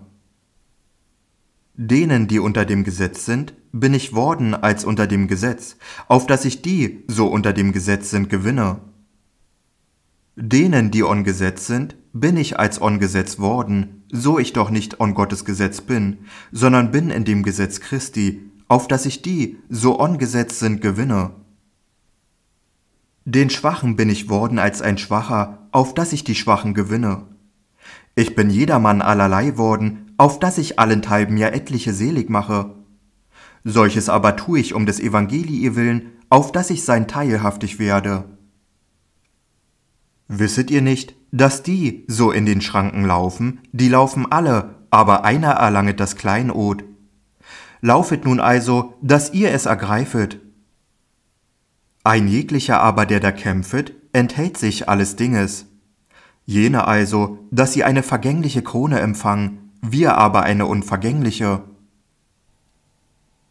Denen, die unter dem Gesetz sind, bin ich worden als unter dem Gesetz, auf dass ich die, so unter dem Gesetz sind, gewinne. Denen, die on Gesetz sind, bin ich als on Gesetz worden, so ich doch nicht on Gottes Gesetz bin, sondern bin in dem Gesetz Christi, auf dass ich die, so on Gesetz sind, gewinne. Den Schwachen bin ich worden als ein Schwacher, auf dass ich die Schwachen gewinne. Ich bin jedermann allerlei worden, auf dass ich allenthalben ja etliche selig mache. Solches aber tue ich um des Evangelii willen, auf dass ich sein teilhaftig werde. Wisset ihr nicht, dass die so in den Schranken laufen, die laufen alle, aber einer erlanget das Kleinod. Laufet nun also, dass ihr es ergreifet. Ein jeglicher aber, der da kämpfet, enthält sich alles Dinges. Jene also, dass sie eine vergängliche Krone empfangen, wir aber eine unvergängliche.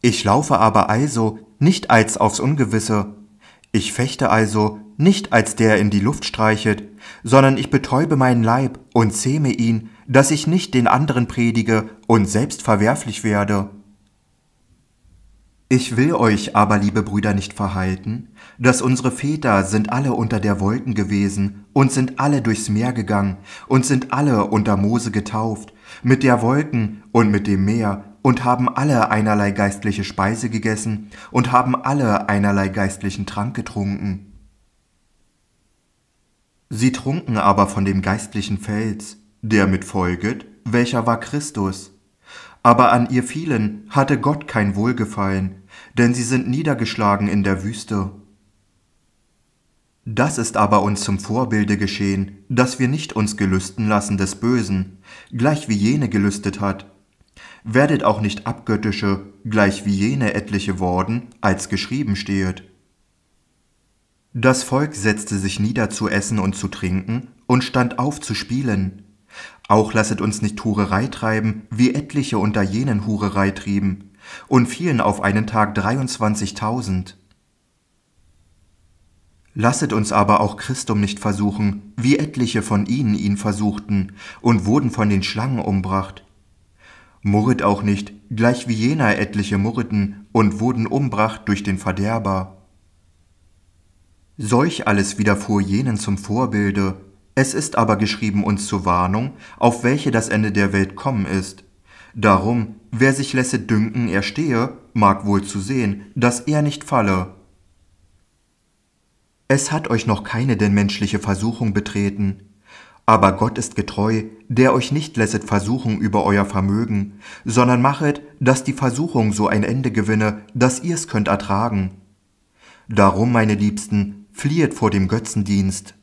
Ich laufe aber also nicht als aufs Ungewisse. Ich fechte also nicht als der in die Luft streichet, sondern ich betäube meinen Leib und zähme ihn, dass ich nicht den anderen predige und selbst verwerflich werde. Ich will euch aber, liebe Brüder, nicht verhalten, dass unsere Väter sind alle unter der Wolken gewesen und sind alle durchs Meer gegangen und sind alle unter Mose getauft, mit der Wolken und mit dem Meer und haben alle einerlei geistliche Speise gegessen und haben alle einerlei geistlichen Trank getrunken. Sie trunken aber von dem geistlichen Fels, der mit folget, welcher war Christus. Aber an ihr vielen hatte Gott kein Wohlgefallen, denn sie sind niedergeschlagen in der Wüste. Das ist aber uns zum Vorbilde geschehen, dass wir nicht uns gelüsten lassen des Bösen, gleich wie jene gelüstet hat, werdet auch nicht abgöttische, gleich wie jene etliche worden, als geschrieben stehet. Das Volk setzte sich nieder zu essen und zu trinken und stand auf zu spielen. Auch lasset uns nicht Hurerei treiben, wie etliche unter jenen Hurerei trieben, und fielen auf einen Tag 23.000. Lasset uns aber auch Christum nicht versuchen, wie etliche von ihnen ihn versuchten und wurden von den Schlangen umbracht. Murret auch nicht, gleich wie jener etliche murreten und wurden umbracht durch den Verderber. Solch alles widerfuhr jenen zum Vorbilde, es ist aber geschrieben uns zur Warnung, auf welche das Ende der Welt kommen ist. Darum, wer sich lässe dünken, er stehe, mag wohl zu sehen, dass er nicht falle. Es hat euch noch keine denn menschliche Versuchung betreten, aber Gott ist getreu, der euch nicht lässet versuchen über euer Vermögen, sondern machet, dass die Versuchung so ein Ende gewinne, dass ihr's könnt ertragen. Darum, meine Liebsten, fliehet vor dem Götzendienst.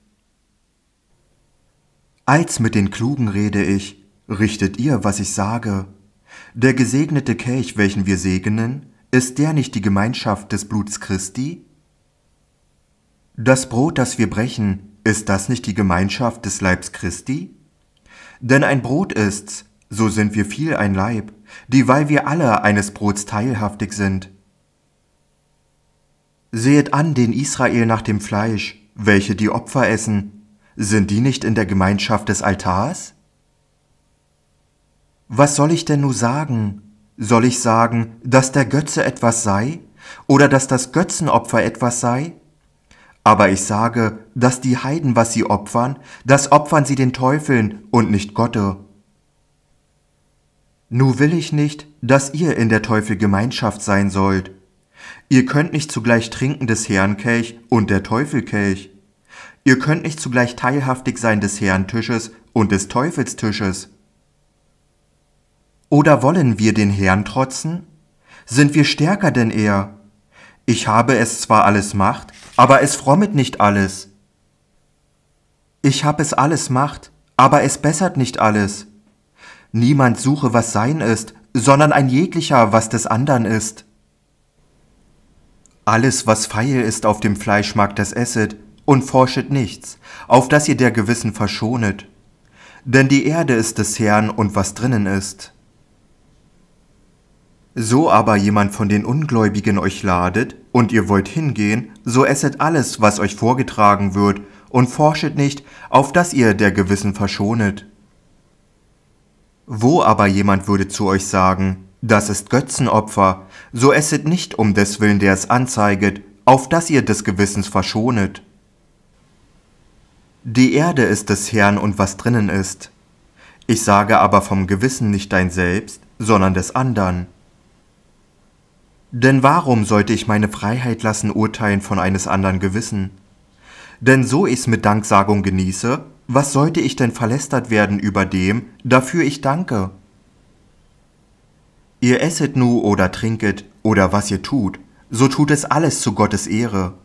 Als mit den Klugen rede ich, richtet ihr, was ich sage. Der gesegnete Kelch, welchen wir segnen, ist der nicht die Gemeinschaft des Bluts Christi? Das Brot, das wir brechen, ist das nicht die Gemeinschaft des Leibs Christi? Denn ein Brot ist's, so sind wir viel ein Leib, dieweil wir alle eines Brots teilhaftig sind. Sehet an den Israel nach dem Fleisch, welche die Opfer essen, sind die nicht in der Gemeinschaft des Altars? Was soll ich denn nun sagen? Soll ich sagen, dass der Götze etwas sei, oder dass das Götzenopfer etwas sei? Aber ich sage, dass die Heiden, was sie opfern, das opfern sie den Teufeln und nicht Gotte. Nu will ich nicht, dass ihr in der Teufel Gemeinschaft sein sollt. Ihr könnt nicht zugleich trinken des Herrn Kelch und der Teufel Kelch. Ihr könnt nicht zugleich teilhaftig sein des Herrn Tisches und des Teufels Tisches. Oder wollen wir den Herrn trotzen? Sind wir stärker denn er? Ich habe es zwar alles Macht, aber es frommet nicht alles. Ich hab es alles Macht, aber es bessert nicht alles. Niemand suche, was sein ist, sondern ein jeglicher, was des andern ist. Alles, was feil ist auf dem Fleischmarkt, das esset, und forschet nichts, auf das ihr der Gewissen verschonet. Denn die Erde ist des Herrn und was drinnen ist. So aber jemand von den Ungläubigen euch ladet, und ihr wollt hingehen, so esset alles, was euch vorgetragen wird, und forschet nicht, auf dass ihr der Gewissen verschonet. Wo aber jemand würde zu euch sagen, das ist Götzenopfer, so esset nicht um des Willen, der es anzeiget, auf dass ihr des Gewissens verschonet. Die Erde ist des Herrn und was drinnen ist. Ich sage aber vom Gewissen nicht dein Selbst, sondern des andern. Denn warum sollte ich meine Freiheit lassen urteilen von eines anderen Gewissen? Denn so ich's mit Danksagung genieße, was sollte ich denn verlästert werden über dem, dafür ich danke? Ihr esset nu oder trinket oder was ihr tut, so tut es alles zu Gottes Ehre.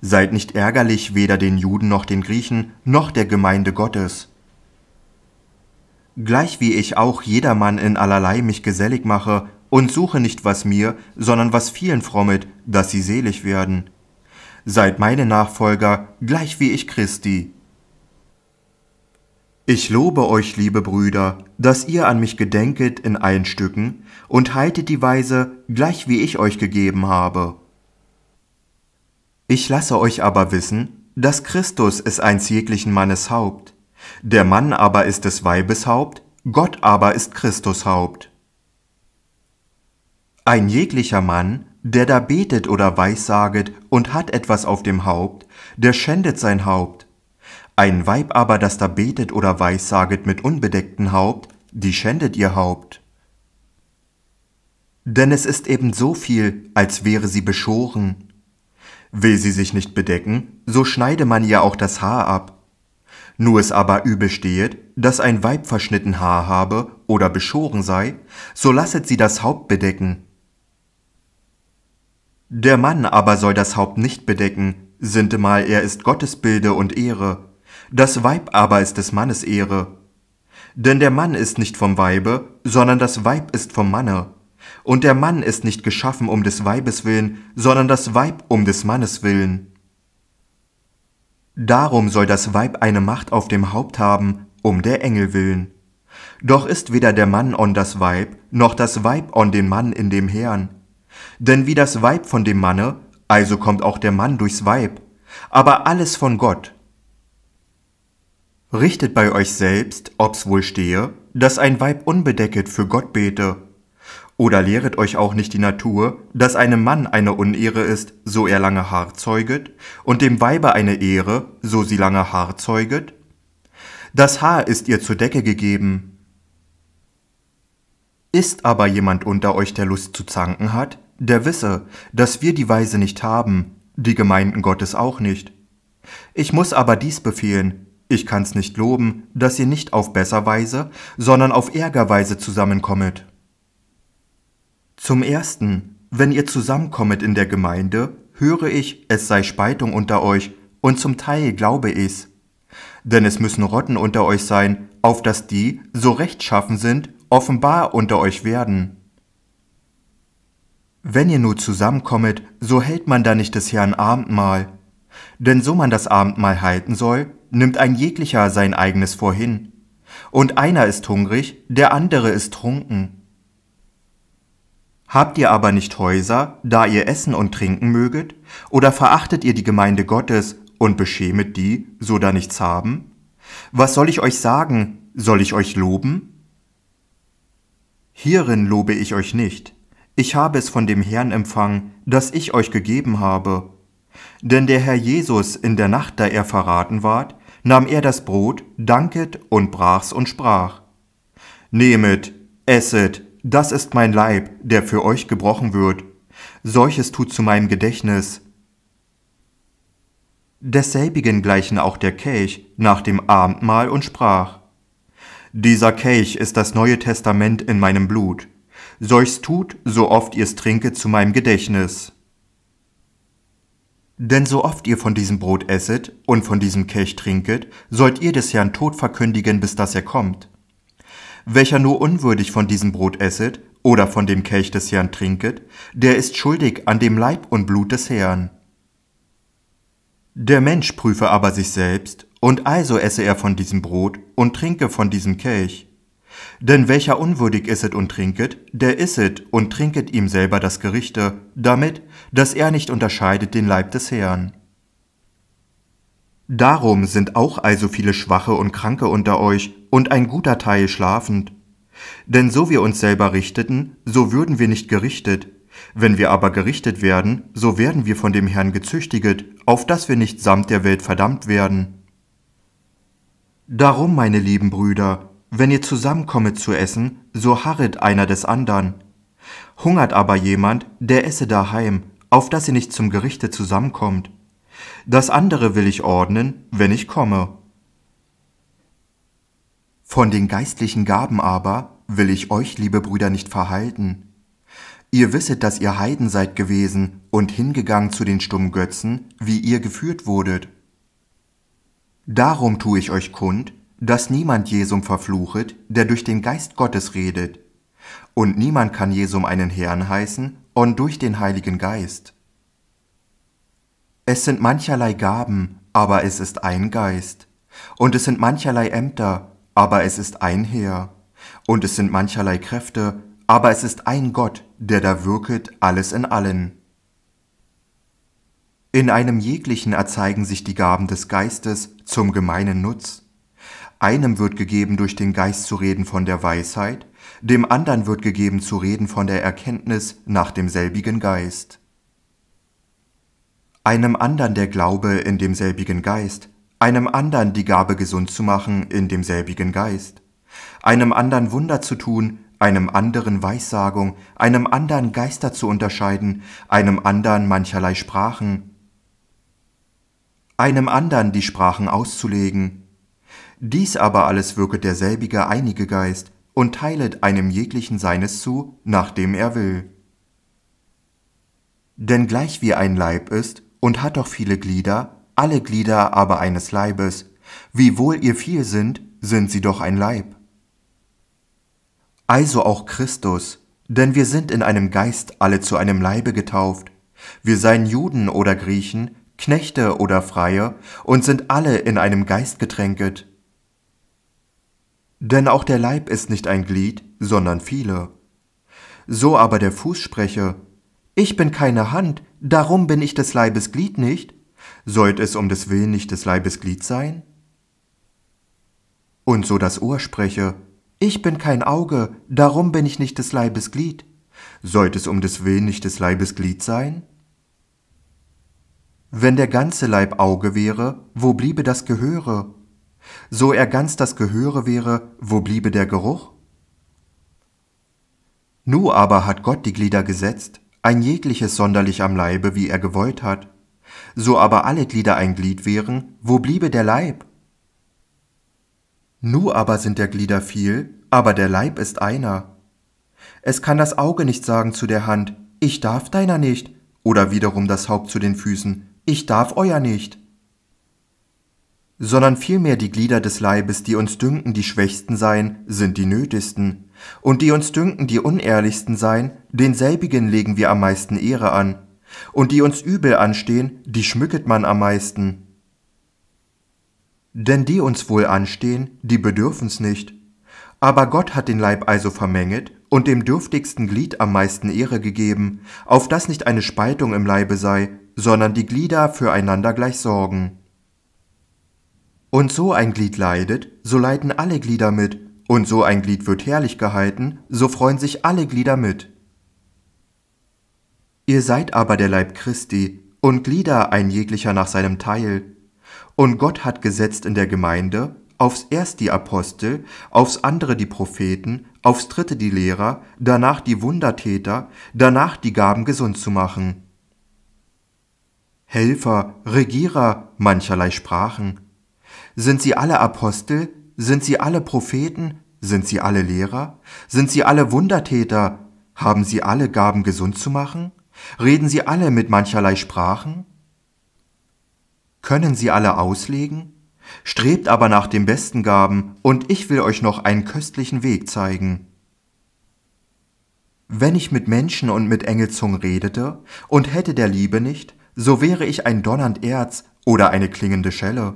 Seid nicht ärgerlich weder den Juden noch den Griechen noch der Gemeinde Gottes. Gleich wie ich auch jedermann in allerlei mich gesellig mache, und suche nicht was mir, sondern was vielen frommet, dass sie selig werden. Seid meine Nachfolger, gleich wie ich Christi. Ich lobe euch, liebe Brüder, dass ihr an mich gedenket in allen Stücken und haltet die Weise, gleich wie ich euch gegeben habe. Ich lasse euch aber wissen, dass Christus ist eins jeglichen Mannes Haupt, der Mann aber ist des Weibes Haupt, Gott aber ist Christus Haupt. Ein jeglicher Mann, der da betet oder weissaget und hat etwas auf dem Haupt, der schändet sein Haupt. Ein Weib aber, das da betet oder weissaget mit unbedecktem Haupt, die schändet ihr Haupt. Denn es ist eben so viel, als wäre sie beschoren. Will sie sich nicht bedecken, so schneide man ihr auch das Haar ab. Nur es aber übel stehet, dass ein Weib verschnitten Haar habe oder beschoren sei, so lasset sie das Haupt bedecken der Mann aber soll das Haupt nicht bedecken, sintemal er ist Gottes Bilde und Ehre, das Weib aber ist des Mannes Ehre. Denn der Mann ist nicht vom Weibe, sondern das Weib ist vom Manne. Und der Mann ist nicht geschaffen um des Weibes willen, sondern das Weib um des Mannes willen. Darum soll das Weib eine Macht auf dem Haupt haben, um der Engel willen. Doch ist weder der Mann on das Weib, noch das Weib on den Mann in dem Herrn. Denn wie das Weib von dem Manne, also kommt auch der Mann durchs Weib, aber alles von Gott. Richtet bei euch selbst, ob's wohl stehe, dass ein Weib unbedecket für Gott bete. Oder lehret euch auch nicht die Natur, dass einem Mann eine Unehre ist, so er lange Haar zeuget, und dem Weibe eine Ehre, so sie lange Haar zeuget? Das Haar ist ihr zur Decke gegeben. Ist aber jemand unter euch, der Lust zu zanken hat, der wisse, dass wir die Weise nicht haben, die Gemeinden Gottes auch nicht. Ich muss aber dies befehlen, ich kann's nicht loben, dass ihr nicht auf besser Weise, sondern auf Ärgerweise zusammenkommet. Zum Ersten, wenn ihr zusammenkommet in der Gemeinde, höre ich, es sei Spaltung unter euch, und zum Teil glaube ich's. Denn es müssen Rotten unter euch sein, auf dass die, so rechtschaffen sind, offenbar unter euch werden. Wenn ihr nur zusammenkommet, so hält man da nicht des Herrn Abendmahl. Denn so man das Abendmahl halten soll, nimmt ein jeglicher sein eigenes vorhin. Und einer ist hungrig, der andere ist trunken. Habt ihr aber nicht Häuser, da ihr essen und trinken möget? Oder verachtet ihr die Gemeinde Gottes und beschämet die, so da nichts haben? Was soll ich euch sagen? Soll ich euch loben? Hierin lobe ich euch nicht ich habe es von dem Herrn empfangen, das ich euch gegeben habe. Denn der Herr Jesus in der Nacht, da er verraten ward, nahm er das Brot, danket und brach's und sprach, Nehmet, esset, das ist mein Leib, der für euch gebrochen wird. Solches tut zu meinem Gedächtnis. Desselbigen gleichen auch der Kelch nach dem Abendmahl und sprach, Dieser Kelch ist das neue Testament in meinem Blut solch tut, so oft ihr's trinket zu meinem Gedächtnis. Denn so oft ihr von diesem Brot esset und von diesem Kelch trinket, sollt ihr des Herrn Tod verkündigen, bis dass er kommt. Welcher nur unwürdig von diesem Brot esset oder von dem Kelch des Herrn trinket, der ist schuldig an dem Leib und Blut des Herrn. Der Mensch prüfe aber sich selbst, und also esse er von diesem Brot und trinke von diesem Kelch. Denn welcher unwürdig isset und trinket, der isset und trinket ihm selber das Gerichte, damit, dass er nicht unterscheidet den Leib des Herrn. Darum sind auch also viele Schwache und Kranke unter euch und ein guter Teil schlafend. Denn so wir uns selber richteten, so würden wir nicht gerichtet. Wenn wir aber gerichtet werden, so werden wir von dem Herrn gezüchtiget, auf dass wir nicht samt der Welt verdammt werden. Darum, meine lieben Brüder, wenn ihr zusammenkommet zu essen, so harret einer des andern. Hungert aber jemand, der esse daheim, auf dass ihr nicht zum Gerichte zusammenkommt. Das andere will ich ordnen, wenn ich komme. Von den geistlichen Gaben aber will ich euch, liebe Brüder, nicht verhalten. Ihr wisset, dass ihr Heiden seid gewesen und hingegangen zu den stummen Götzen, wie ihr geführt wurdet. Darum tue ich euch kund, dass niemand Jesum verfluchet, der durch den Geist Gottes redet. Und niemand kann Jesum einen Herrn heißen und durch den Heiligen Geist. Es sind mancherlei Gaben, aber es ist ein Geist. Und es sind mancherlei Ämter, aber es ist ein Herr. Und es sind mancherlei Kräfte, aber es ist ein Gott, der da wirket alles in allen. In einem jeglichen erzeigen sich die Gaben des Geistes zum gemeinen Nutz einem wird gegeben, durch den Geist zu reden von der Weisheit, dem anderen wird gegeben zu reden von der Erkenntnis nach dem selbigen Geist. Einem anderen der Glaube in demselbigen Geist, einem anderen die Gabe gesund zu machen in demselbigen Geist, einem anderen Wunder zu tun, einem anderen Weissagung, einem anderen Geister zu unterscheiden, einem anderen mancherlei Sprachen, einem anderen die Sprachen auszulegen, dies aber alles wirket derselbige einige Geist und teilet einem jeglichen seines zu, nachdem er will. Denn gleichwie ein Leib ist und hat doch viele Glieder, alle Glieder aber eines Leibes, wiewohl ihr viel sind, sind sie doch ein Leib. Also auch Christus, denn wir sind in einem Geist alle zu einem Leibe getauft, wir seien Juden oder Griechen, Knechte oder Freie, und sind alle in einem Geist getränket. Denn auch der Leib ist nicht ein Glied, sondern viele. So aber der Fuß spreche, ich bin keine Hand, darum bin ich des Leibes Glied nicht, sollt es um des Willen nicht des Leibes Glied sein? Und so das Ohr spreche, ich bin kein Auge, darum bin ich nicht des Leibes Glied, sollt es um des Willen nicht des Leibes Glied sein? Wenn der ganze Leib Auge wäre, wo bliebe das Gehöre? So er ganz das Gehöre wäre, wo bliebe der Geruch? Nu aber hat Gott die Glieder gesetzt, ein jegliches sonderlich am Leibe, wie er gewollt hat. So aber alle Glieder ein Glied wären, wo bliebe der Leib? Nu aber sind der Glieder viel, aber der Leib ist einer. Es kann das Auge nicht sagen zu der Hand, ich darf deiner nicht, oder wiederum das Haupt zu den Füßen, ich darf euer nicht sondern vielmehr die Glieder des Leibes, die uns dünken, die schwächsten seien, sind die nötigsten, und die uns dünken, die unehrlichsten seien, denselbigen legen wir am meisten Ehre an, und die uns übel anstehen, die schmücket man am meisten. Denn die uns wohl anstehen, die bedürfen's nicht. Aber Gott hat den Leib also vermenget und dem dürftigsten Glied am meisten Ehre gegeben, auf das nicht eine Spaltung im Leibe sei, sondern die Glieder füreinander gleich sorgen. Und so ein Glied leidet, so leiden alle Glieder mit, und so ein Glied wird herrlich gehalten, so freuen sich alle Glieder mit. Ihr seid aber der Leib Christi, und Glieder ein jeglicher nach seinem Teil. Und Gott hat gesetzt in der Gemeinde, aufs erst die Apostel, aufs andere die Propheten, aufs dritte die Lehrer, danach die Wundertäter, danach die Gaben gesund zu machen. Helfer, Regierer mancherlei Sprachen sind sie alle Apostel? Sind sie alle Propheten? Sind sie alle Lehrer? Sind sie alle Wundertäter? Haben sie alle Gaben gesund zu machen? Reden sie alle mit mancherlei Sprachen? Können sie alle auslegen? Strebt aber nach den besten Gaben, und ich will euch noch einen köstlichen Weg zeigen. Wenn ich mit Menschen und mit Engelzungen redete und hätte der Liebe nicht, so wäre ich ein donnernd Erz oder eine klingende Schelle.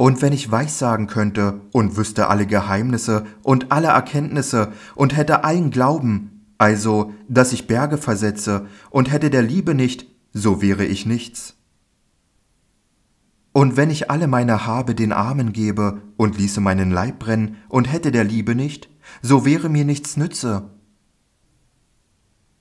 Und wenn ich weissagen könnte und wüsste alle Geheimnisse und alle Erkenntnisse und hätte allen Glauben, also dass ich Berge versetze, und hätte der Liebe nicht, so wäre ich nichts. Und wenn ich alle meine Habe den Armen gebe und ließe meinen Leib brennen und hätte der Liebe nicht, so wäre mir nichts nütze.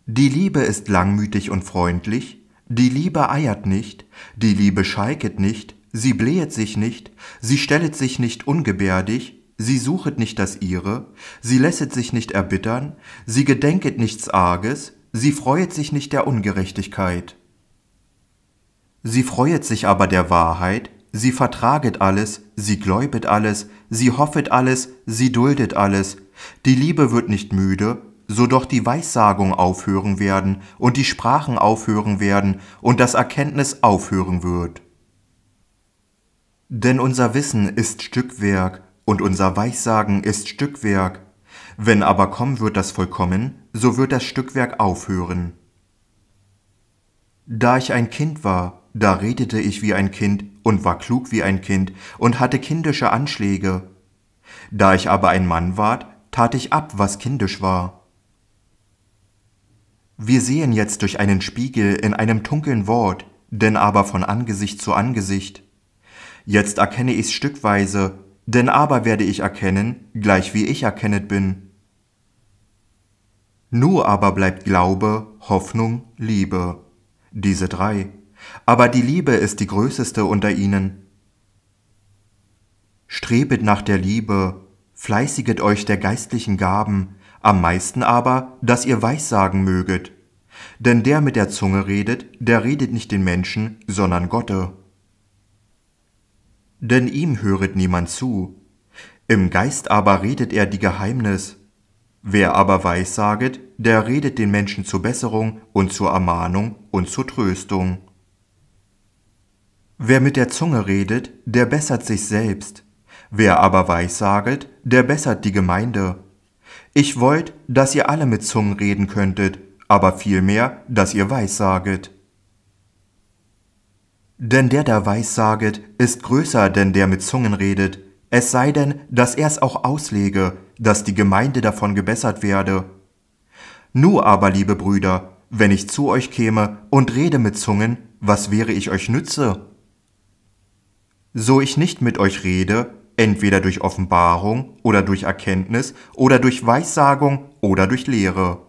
Die Liebe ist langmütig und freundlich, die Liebe eiert nicht, die Liebe schalket nicht, Sie blähet sich nicht, sie stellet sich nicht ungebärdig, sie suchet nicht das Ihre, sie lässet sich nicht erbittern, sie gedenket nichts Arges, sie freuet sich nicht der Ungerechtigkeit. Sie freuet sich aber der Wahrheit, sie vertraget alles, sie gläubet alles, sie hoffet alles, sie duldet alles, die Liebe wird nicht müde, so doch die Weissagung aufhören werden und die Sprachen aufhören werden und das Erkenntnis aufhören wird. Denn unser Wissen ist Stückwerk, und unser Weissagen ist Stückwerk. Wenn aber kommen wird das Vollkommen, so wird das Stückwerk aufhören. Da ich ein Kind war, da redete ich wie ein Kind und war klug wie ein Kind und hatte kindische Anschläge. Da ich aber ein Mann ward, tat ich ab, was kindisch war. Wir sehen jetzt durch einen Spiegel in einem dunklen Wort, denn aber von Angesicht zu Angesicht. Jetzt erkenne ich's stückweise, denn aber werde ich erkennen, gleich wie ich erkennet bin. Nur aber bleibt Glaube, Hoffnung, Liebe. Diese drei. Aber die Liebe ist die größeste unter ihnen. Strebet nach der Liebe, fleißiget euch der geistlichen Gaben, am meisten aber, dass ihr Weissagen möget. Denn der mit der Zunge redet, der redet nicht den Menschen, sondern Gotte denn ihm höret niemand zu. Im Geist aber redet er die Geheimnis. Wer aber weissaget, der redet den Menschen zur Besserung und zur Ermahnung und zur Tröstung. Wer mit der Zunge redet, der bessert sich selbst. Wer aber weissaget, der bessert die Gemeinde. Ich wollt, dass ihr alle mit Zungen reden könntet, aber vielmehr, dass ihr weissaget. Denn der, der weissaget, ist größer denn der mit Zungen redet, es sei denn, dass er es auch auslege, dass die Gemeinde davon gebessert werde. Nur aber, liebe Brüder, wenn ich zu euch käme und rede mit Zungen, was wäre ich euch nütze? So ich nicht mit euch rede, entweder durch Offenbarung oder durch Erkenntnis oder durch Weissagung oder durch Lehre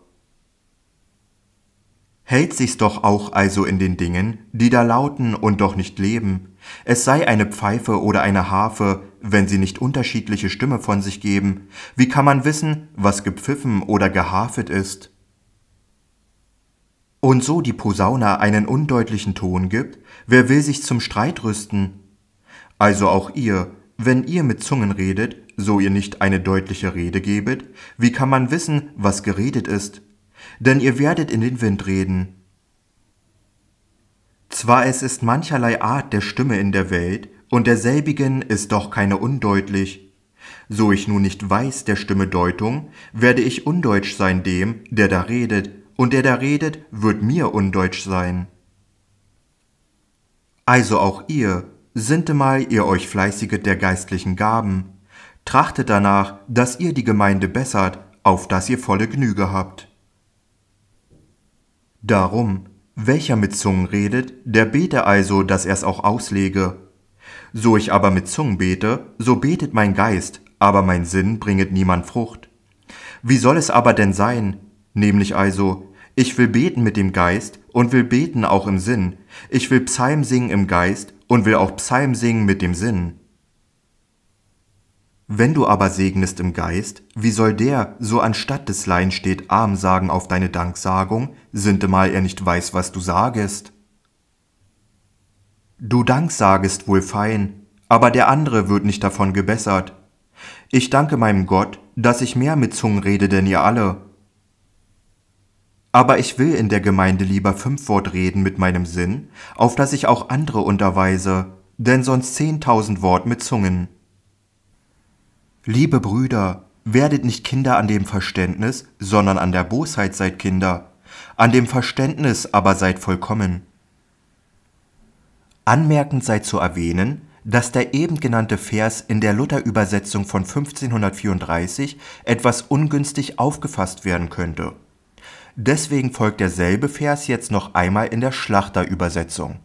hält sich's doch auch also in den Dingen, die da lauten und doch nicht leben. Es sei eine Pfeife oder eine Harfe, wenn sie nicht unterschiedliche Stimme von sich geben, wie kann man wissen, was gepfiffen oder geharfet ist? Und so die Posauna einen undeutlichen Ton gibt, wer will sich zum Streit rüsten? Also auch ihr, wenn ihr mit Zungen redet, so ihr nicht eine deutliche Rede gebet, wie kann man wissen, was geredet ist? denn ihr werdet in den Wind reden. Zwar es ist mancherlei Art der Stimme in der Welt, und derselbigen ist doch keine undeutlich. So ich nun nicht weiß der Stimme Deutung, werde ich undeutsch sein dem, der da redet, und der da redet, wird mir undeutsch sein. Also auch ihr, sintemal ihr euch fleißiget der geistlichen Gaben, trachtet danach, dass ihr die Gemeinde bessert, auf dass ihr volle Gnüge habt. Darum, welcher mit Zungen redet, der bete also, dass er's auch auslege. So ich aber mit Zungen bete, so betet mein Geist, aber mein Sinn bringet niemand Frucht. Wie soll es aber denn sein? Nämlich also, ich will beten mit dem Geist und will beten auch im Sinn. Ich will Psalm singen im Geist und will auch Psalm singen mit dem Sinn. Wenn du aber segnest im Geist, wie soll der, so anstatt des Laien steht, Arm sagen auf deine Danksagung, sintemal er nicht weiß, was du sagest? Du danksagest wohl fein, aber der andere wird nicht davon gebessert. Ich danke meinem Gott, dass ich mehr mit Zungen rede denn ihr alle. Aber ich will in der Gemeinde lieber fünf Wort reden mit meinem Sinn, auf das ich auch andere unterweise, denn sonst zehntausend Wort mit Zungen. Liebe Brüder, werdet nicht Kinder an dem Verständnis, sondern an der Bosheit seid Kinder, an dem Verständnis aber seid vollkommen. Anmerkend sei zu erwähnen, dass der eben genannte Vers in der Luther-Übersetzung von 1534 etwas ungünstig aufgefasst werden könnte. Deswegen folgt derselbe Vers jetzt noch einmal in der Schlachter-Übersetzung.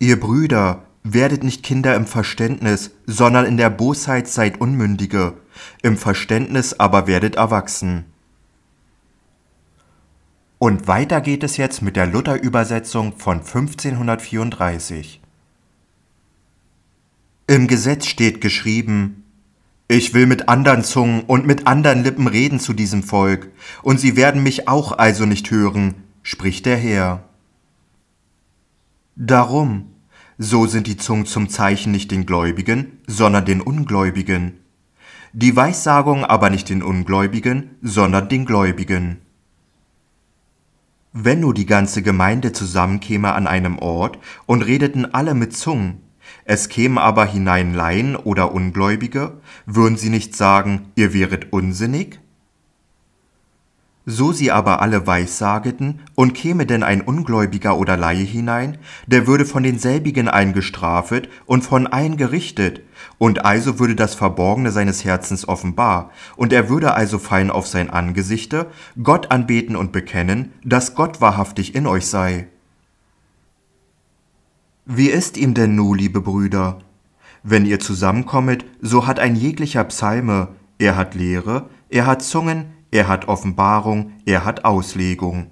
Ihr Brüder, Werdet nicht Kinder im Verständnis, sondern in der Bosheit seid Unmündige, im Verständnis aber werdet erwachsen. Und weiter geht es jetzt mit der Luther-Übersetzung von 1534. Im Gesetz steht geschrieben, ich will mit andern Zungen und mit andern Lippen reden zu diesem Volk, und sie werden mich auch also nicht hören, spricht der Herr. Darum, so sind die Zungen zum Zeichen nicht den Gläubigen, sondern den Ungläubigen. Die Weissagung aber nicht den Ungläubigen, sondern den Gläubigen. Wenn nur die ganze Gemeinde zusammenkäme an einem Ort und redeten alle mit Zungen, es kämen aber hinein Laien oder Ungläubige, würden sie nicht sagen, ihr wäret unsinnig? So sie aber alle weissageten, und käme denn ein Ungläubiger oder Laie hinein, der würde von denselbigen eingestrafet und von allen gerichtet, und also würde das Verborgene seines Herzens offenbar, und er würde also fallen auf sein Angesichte, Gott anbeten und bekennen, dass Gott wahrhaftig in euch sei. Wie ist ihm denn nun, liebe Brüder? Wenn ihr zusammenkommet, so hat ein jeglicher Psalme, er hat Lehre, er hat Zungen, er hat Offenbarung, er hat Auslegung.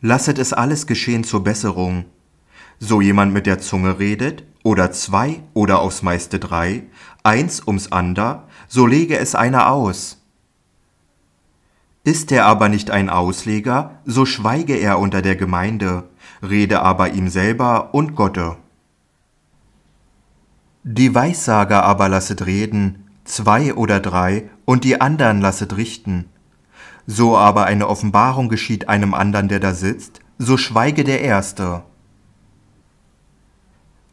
Lasset es alles geschehen zur Besserung. So jemand mit der Zunge redet, oder zwei, oder aufs meiste drei, eins ums ander, so lege es einer aus. Ist er aber nicht ein Ausleger, so schweige er unter der Gemeinde, rede aber ihm selber und Gotte. Die Weissager aber lasset reden, zwei oder drei, und die anderen lasset richten. So aber eine Offenbarung geschieht einem anderen, der da sitzt, so schweige der Erste.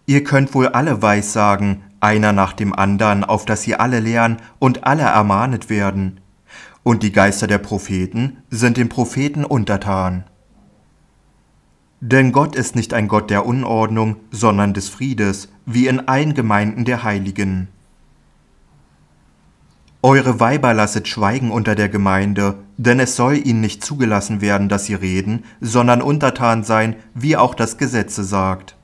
Ihr könnt wohl alle weissagen, einer nach dem anderen, auf dass sie alle lehren und alle ermahnet werden. Und die Geister der Propheten sind den Propheten untertan. Denn Gott ist nicht ein Gott der Unordnung, sondern des Friedes, wie in allen Gemeinden der Heiligen. Eure Weiber lasset schweigen unter der Gemeinde, denn es soll ihnen nicht zugelassen werden, dass sie reden, sondern untertan sein, wie auch das Gesetze sagt.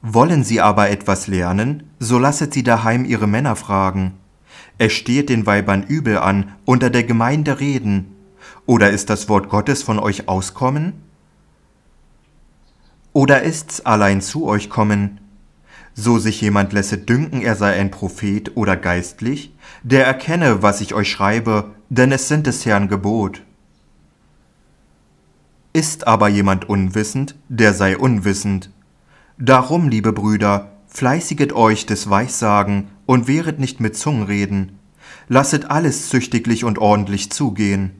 Wollen sie aber etwas lernen, so lasset sie daheim ihre Männer fragen. Es steht den Weibern übel an, unter der Gemeinde reden. Oder ist das Wort Gottes von euch auskommen? Oder ist's allein zu euch kommen? So sich jemand lässe dünken, er sei ein Prophet oder geistlich, der erkenne, was ich euch schreibe, denn es sind des Herrn Gebot. Ist aber jemand unwissend, der sei unwissend. Darum, liebe Brüder, fleißiget euch des Weissagen und wehret nicht mit Zungenreden. Lasset alles züchtiglich und ordentlich zugehen.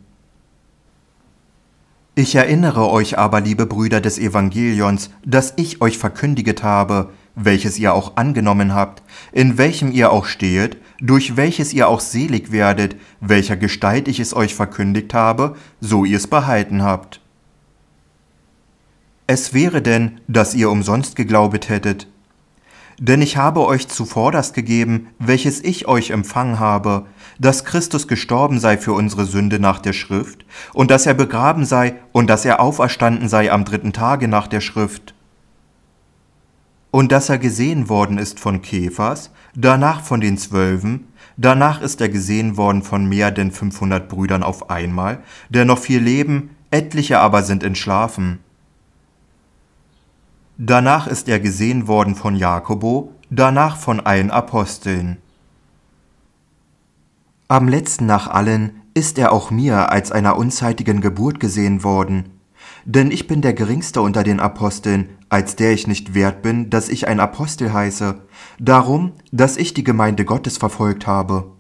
Ich erinnere euch aber, liebe Brüder des Evangelions, das ich euch verkündiget habe, welches ihr auch angenommen habt, in welchem ihr auch stehet, durch welches ihr auch selig werdet, welcher Gestalt ich es euch verkündigt habe, so ihr es behalten habt. Es wäre denn, dass ihr umsonst geglaubet hättet. Denn ich habe euch zuvorderst gegeben, welches ich euch empfangen habe, dass Christus gestorben sei für unsere Sünde nach der Schrift, und dass er begraben sei und dass er auferstanden sei am dritten Tage nach der Schrift, und dass er gesehen worden ist von Käfers, danach von den Zwölfen, danach ist er gesehen worden von mehr denn 500 Brüdern auf einmal, der noch viel leben, etliche aber sind entschlafen. Danach ist er gesehen worden von Jakobo, danach von allen Aposteln. Am letzten nach allen ist er auch mir als einer unzeitigen Geburt gesehen worden, denn ich bin der geringste unter den Aposteln, als der ich nicht wert bin, dass ich ein Apostel heiße, darum, dass ich die Gemeinde Gottes verfolgt habe.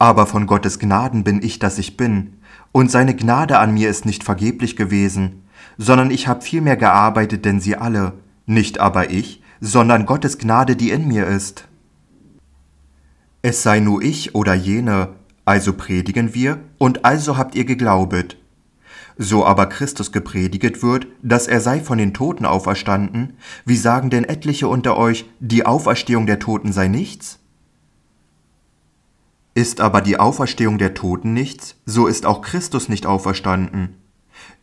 Aber von Gottes Gnaden bin ich, dass ich bin, und seine Gnade an mir ist nicht vergeblich gewesen, sondern ich habe viel mehr gearbeitet denn sie alle, nicht aber ich, sondern Gottes Gnade, die in mir ist. Es sei nur ich oder jene, also predigen wir, und also habt ihr geglaubet, so aber Christus geprediget wird, dass er sei von den Toten auferstanden, wie sagen denn etliche unter euch, die Auferstehung der Toten sei nichts? Ist aber die Auferstehung der Toten nichts, so ist auch Christus nicht auferstanden.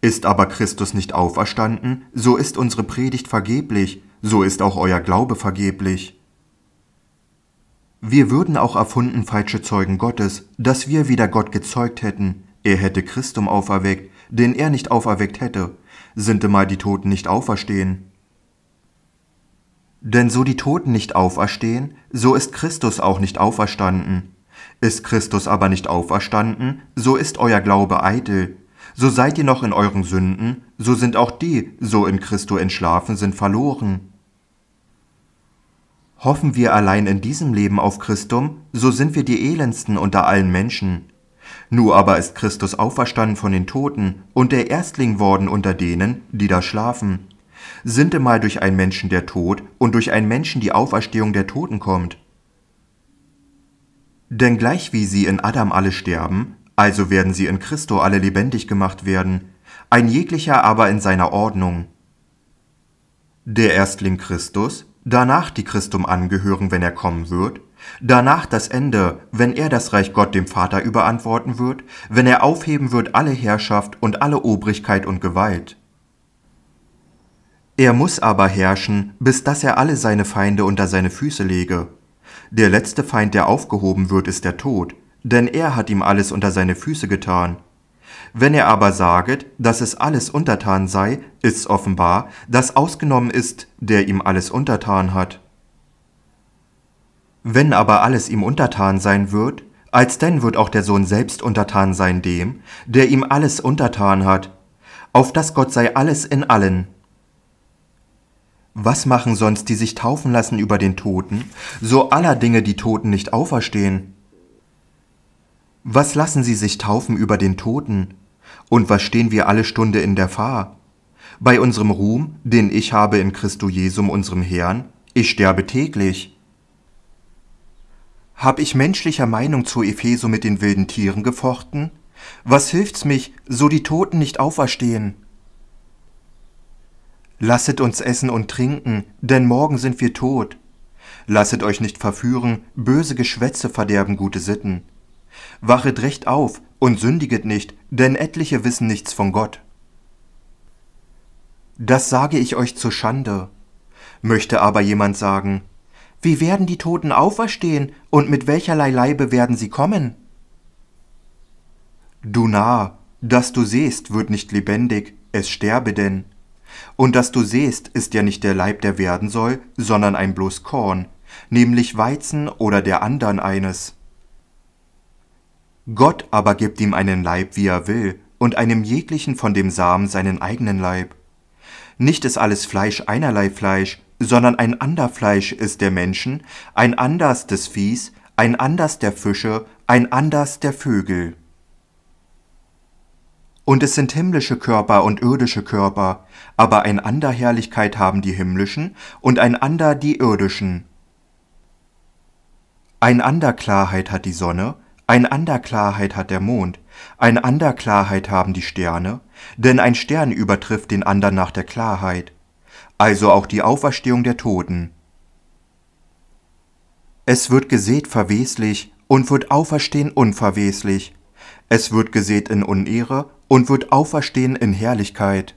Ist aber Christus nicht auferstanden, so ist unsere Predigt vergeblich, so ist auch euer Glaube vergeblich. Wir würden auch erfunden falsche Zeugen Gottes, dass wir wieder Gott gezeugt hätten, er hätte Christum auferweckt, den er nicht auferweckt hätte, sintemal die Toten nicht auferstehen. Denn so die Toten nicht auferstehen, so ist Christus auch nicht auferstanden. Ist Christus aber nicht auferstanden, so ist euer Glaube eitel. So seid ihr noch in euren Sünden, so sind auch die, so in Christo entschlafen sind, verloren. Hoffen wir allein in diesem Leben auf Christum, so sind wir die elendsten unter allen Menschen. Nur aber ist Christus auferstanden von den Toten und der Erstling worden unter denen, die da schlafen. Sintemal durch einen Menschen der Tod und durch einen Menschen die Auferstehung der Toten kommt. Denn gleichwie sie in Adam alle sterben, also werden sie in Christo alle lebendig gemacht werden, ein jeglicher aber in seiner Ordnung. Der Erstling Christus, danach die Christum angehören, wenn er kommen wird, Danach das Ende, wenn er das Reich Gott dem Vater überantworten wird, wenn er aufheben wird alle Herrschaft und alle Obrigkeit und Gewalt. Er muss aber herrschen, bis dass er alle seine Feinde unter seine Füße lege. Der letzte Feind, der aufgehoben wird, ist der Tod, denn er hat ihm alles unter seine Füße getan. Wenn er aber saget, dass es alles untertan sei, ist's offenbar, dass ausgenommen ist, der ihm alles untertan hat. Wenn aber alles ihm untertan sein wird, alsdann wird auch der Sohn selbst untertan sein dem, der ihm alles untertan hat, auf das Gott sei alles in allen. Was machen sonst die sich taufen lassen über den Toten, so aller Dinge die Toten nicht auferstehen? Was lassen sie sich taufen über den Toten? Und was stehen wir alle Stunde in der Fahr? Bei unserem Ruhm, den ich habe in Christo Jesum unserem Herrn, ich sterbe täglich. Hab ich menschlicher Meinung zu Epheso mit den wilden Tieren gefochten? Was hilft's mich, so die Toten nicht auferstehen? Lasset uns essen und trinken, denn morgen sind wir tot. Lasset euch nicht verführen, böse Geschwätze verderben gute Sitten. Wachet recht auf und sündiget nicht, denn etliche wissen nichts von Gott. Das sage ich euch zur Schande. Möchte aber jemand sagen, wie werden die Toten auferstehen und mit welcherlei Leibe werden sie kommen? Du Narr, das du sehst, wird nicht lebendig, es sterbe denn. Und das du sehst, ist ja nicht der Leib, der werden soll, sondern ein bloß Korn, nämlich Weizen oder der andern eines. Gott aber gibt ihm einen Leib, wie er will, und einem jeglichen von dem Samen seinen eigenen Leib. Nicht ist alles Fleisch einerlei Fleisch, sondern ein ander Fleisch ist der Menschen, ein anders des Viehs, ein anders der Fische, ein anders der Vögel. Und es sind himmlische Körper und irdische Körper, aber ein ander Herrlichkeit haben die himmlischen und ein ander die irdischen. Ein ander Klarheit hat die Sonne, ein ander Klarheit hat der Mond, ein ander Klarheit haben die Sterne, denn ein Stern übertrifft den andern nach der Klarheit also auch die Auferstehung der Toten. Es wird gesät verweslich und wird auferstehen unverweslich. Es wird gesät in Unehre und wird auferstehen in Herrlichkeit.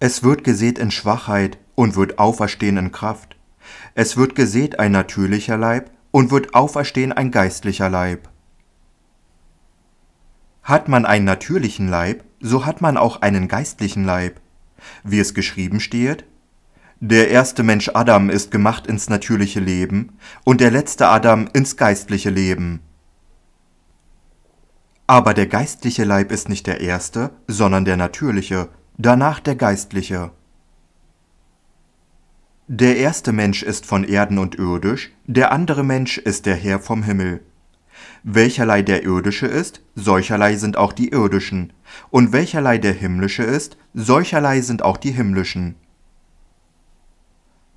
Es wird gesät in Schwachheit und wird auferstehen in Kraft. Es wird gesät ein natürlicher Leib und wird auferstehen ein geistlicher Leib. Hat man einen natürlichen Leib, so hat man auch einen geistlichen Leib wie es geschrieben steht? Der erste Mensch Adam ist gemacht ins natürliche Leben und der letzte Adam ins geistliche Leben. Aber der geistliche Leib ist nicht der erste, sondern der natürliche, danach der geistliche. Der erste Mensch ist von Erden und irdisch, der andere Mensch ist der Herr vom Himmel. Welcherlei der irdische ist, solcherlei sind auch die irdischen, und welcherlei der himmlische ist, solcherlei sind auch die himmlischen.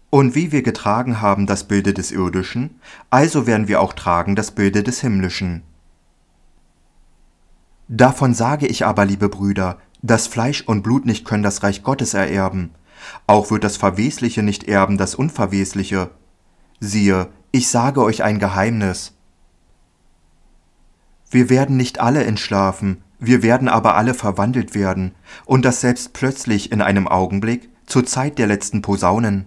Und wie wir getragen haben das Bilde des Irdischen, also werden wir auch tragen das Bilde des Himmlischen. Davon sage ich aber, liebe Brüder, dass Fleisch und Blut nicht können das Reich Gottes ererben, auch wird das Verwesliche nicht erben das Unverwesliche. Siehe, ich sage euch ein Geheimnis. Wir werden nicht alle entschlafen, wir werden aber alle verwandelt werden, und das selbst plötzlich in einem Augenblick, zur Zeit der letzten Posaunen.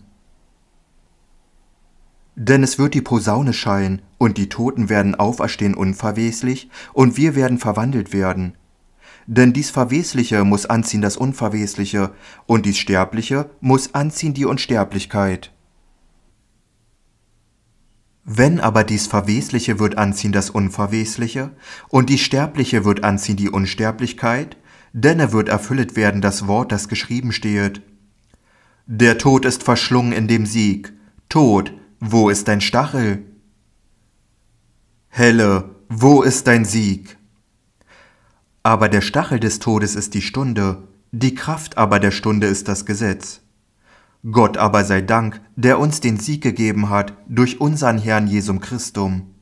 Denn es wird die Posaune scheinen, und die Toten werden auferstehen unverweslich, und wir werden verwandelt werden. Denn dies Verwesliche muss anziehen das Unverwesliche, und dies Sterbliche muss anziehen die Unsterblichkeit. Wenn aber dies Verwesliche wird anziehen das Unverwesliche, und die Sterbliche wird anziehen die Unsterblichkeit, denn er wird erfüllet werden das Wort, das geschrieben stehet. Der Tod ist verschlungen in dem Sieg. Tod, wo ist dein Stachel? Helle, wo ist dein Sieg? Aber der Stachel des Todes ist die Stunde, die Kraft aber der Stunde ist das Gesetz. Gott aber sei Dank, der uns den Sieg gegeben hat durch unseren Herrn Jesum Christum.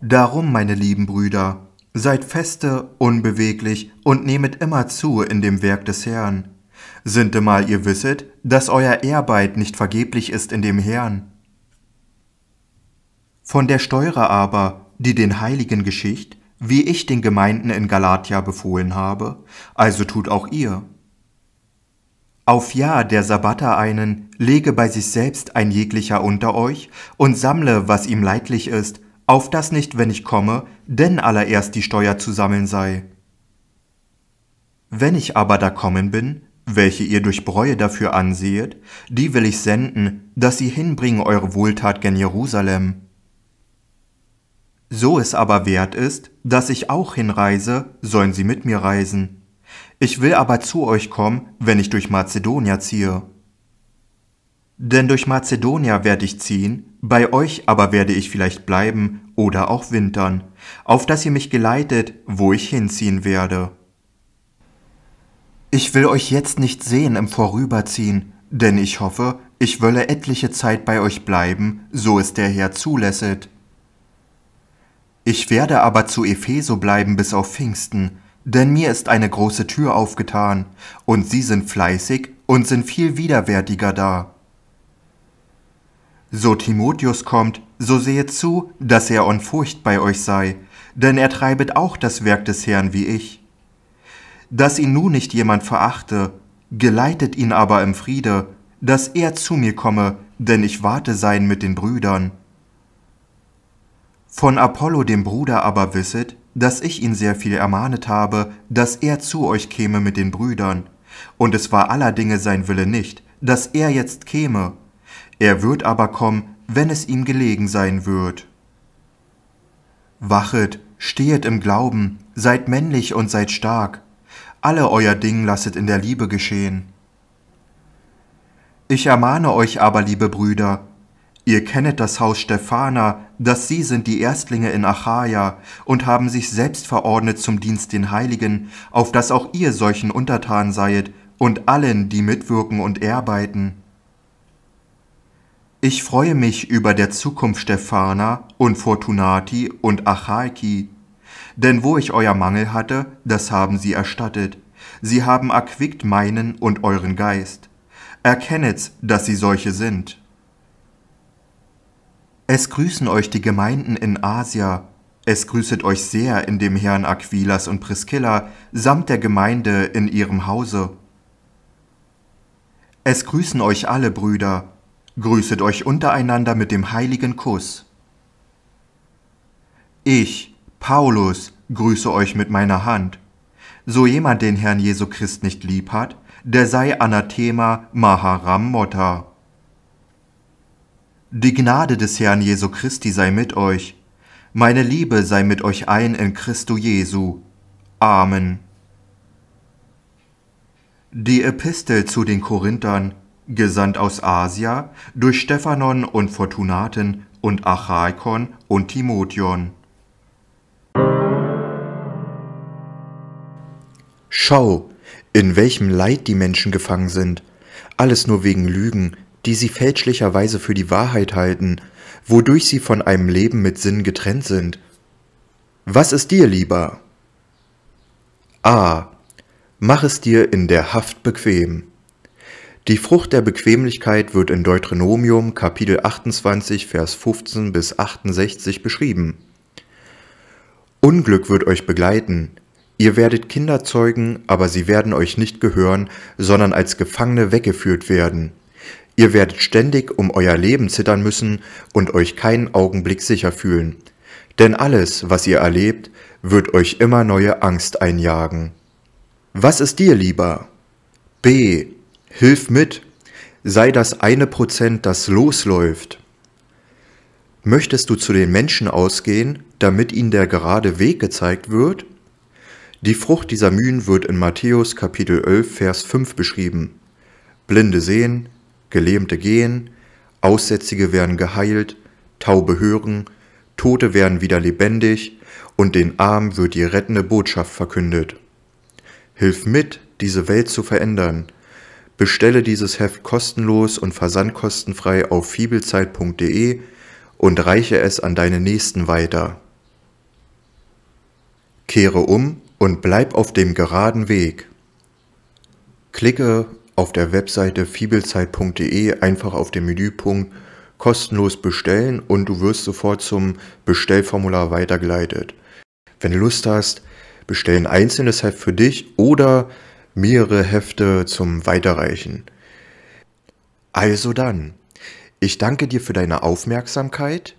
Darum, meine lieben Brüder, seid feste, unbeweglich und nehmet immer zu in dem Werk des Herrn. Sintemal ihr wisset, dass euer Ehrbeit nicht vergeblich ist in dem Herrn. Von der Steuerer aber, die den Heiligen geschicht, wie ich den Gemeinden in Galatia befohlen habe, also tut auch ihr, auf Ja der Sabbater einen, lege bei sich selbst ein jeglicher unter euch, und sammle, was ihm leidlich ist, auf das nicht, wenn ich komme, denn allererst die Steuer zu sammeln sei. Wenn ich aber da kommen bin, welche ihr durch Bräue dafür ansehet, die will ich senden, dass sie hinbringen eure Wohltat gen Jerusalem. So es aber wert ist, dass ich auch hinreise, sollen sie mit mir reisen. Ich will aber zu euch kommen, wenn ich durch Mazedonia ziehe. Denn durch Mazedonia werde ich ziehen, bei euch aber werde ich vielleicht bleiben oder auch wintern, auf dass ihr mich geleitet, wo ich hinziehen werde. Ich will euch jetzt nicht sehen im Vorüberziehen, denn ich hoffe, ich wolle etliche Zeit bei euch bleiben, so es der Herr zulässet. Ich werde aber zu Epheso bleiben bis auf Pfingsten, denn mir ist eine große Tür aufgetan, und sie sind fleißig und sind viel widerwärtiger da. So Timotheus kommt, so sehet zu, dass er on Furcht bei euch sei, denn er treibet auch das Werk des Herrn wie ich. Dass ihn nun nicht jemand verachte, geleitet ihn aber im Friede, dass er zu mir komme, denn ich warte sein mit den Brüdern. Von Apollo dem Bruder aber wisset, dass ich ihn sehr viel ermahnet habe, dass er zu euch käme mit den Brüdern. Und es war aller Dinge sein Wille nicht, dass er jetzt käme. Er wird aber kommen, wenn es ihm gelegen sein wird. Wachet, stehet im Glauben, seid männlich und seid stark. Alle euer Ding lasset in der Liebe geschehen. Ich ermahne euch aber, liebe Brüder, Ihr kennet das Haus Stephaner, dass sie sind die Erstlinge in Achaia und haben sich selbst verordnet zum Dienst den Heiligen, auf dass auch ihr solchen untertan seiet und allen, die mitwirken und arbeiten. Ich freue mich über der Zukunft Stephana und Fortunati und Achaiki, denn wo ich euer Mangel hatte, das haben sie erstattet. Sie haben erquickt meinen und euren Geist. Erkennet's, dass sie solche sind. Es grüßen euch die Gemeinden in Asia. Es grüßet euch sehr in dem Herrn Aquilas und Priscilla samt der Gemeinde in ihrem Hause. Es grüßen euch alle Brüder. Grüßet euch untereinander mit dem heiligen Kuss. Ich, Paulus, grüße euch mit meiner Hand. So jemand den Herrn Jesu Christ nicht lieb hat, der sei Anathema Maharam Motta. Die Gnade des Herrn Jesu Christi sei mit euch. Meine Liebe sei mit euch ein in Christo Jesu. Amen. Die Epistel zu den Korinthern, gesandt aus Asia, durch Stephanon und Fortunaten und Achaikon und Timotheon. Schau, in welchem Leid die Menschen gefangen sind, alles nur wegen Lügen, die sie fälschlicherweise für die Wahrheit halten, wodurch sie von einem Leben mit Sinn getrennt sind. Was ist dir lieber? A. Mach es dir in der Haft bequem. Die Frucht der Bequemlichkeit wird in Deuteronomium Kapitel 28 Vers 15 bis 68 beschrieben. Unglück wird euch begleiten, ihr werdet Kinder zeugen, aber sie werden euch nicht gehören, sondern als Gefangene weggeführt werden. Ihr werdet ständig um euer Leben zittern müssen und euch keinen Augenblick sicher fühlen, denn alles, was ihr erlebt, wird euch immer neue Angst einjagen. Was ist dir lieber? B. Hilf mit. Sei das eine Prozent, das losläuft. Möchtest du zu den Menschen ausgehen, damit ihnen der gerade Weg gezeigt wird? Die Frucht dieser Mühen wird in Matthäus Kapitel 11, Vers 5 beschrieben. Blinde sehen, Gelähmte gehen, Aussätzige werden geheilt, Taube hören, Tote werden wieder lebendig und den Armen wird die rettende Botschaft verkündet. Hilf mit, diese Welt zu verändern. Bestelle dieses Heft kostenlos und versandkostenfrei auf fibelzeit.de und reiche es an deine Nächsten weiter. Kehre um und bleib auf dem geraden Weg. Klicke auf der Webseite fibelzeit.de einfach auf den Menüpunkt kostenlos bestellen und du wirst sofort zum Bestellformular weitergeleitet. Wenn du Lust hast, bestell ein einzelnes Heft für dich oder mehrere Hefte zum Weiterreichen. Also dann, ich danke dir für deine Aufmerksamkeit,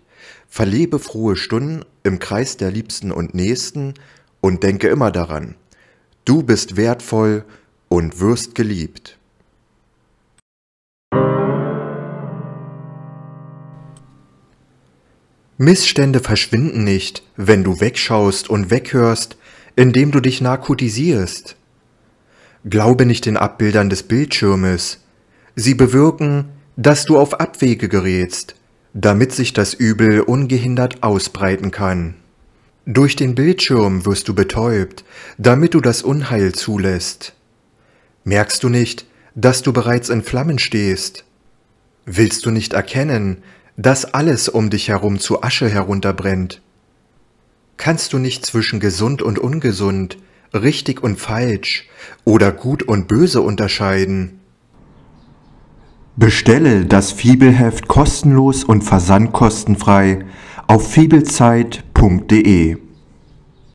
verlebe frohe Stunden im Kreis der Liebsten und Nächsten und denke immer daran, du bist wertvoll und wirst geliebt. Missstände verschwinden nicht, wenn du wegschaust und weghörst, indem du dich narkotisierst. Glaube nicht den Abbildern des Bildschirmes. Sie bewirken, dass du auf Abwege gerätst, damit sich das Übel ungehindert ausbreiten kann. Durch den Bildschirm wirst du betäubt, damit du das Unheil zulässt. Merkst du nicht, dass du bereits in Flammen stehst? Willst du nicht erkennen, dass alles um dich herum zu Asche herunterbrennt. Kannst du nicht zwischen gesund und ungesund, richtig und falsch oder gut und böse unterscheiden? Bestelle das Fibelheft kostenlos und versandkostenfrei auf fibelzeit.de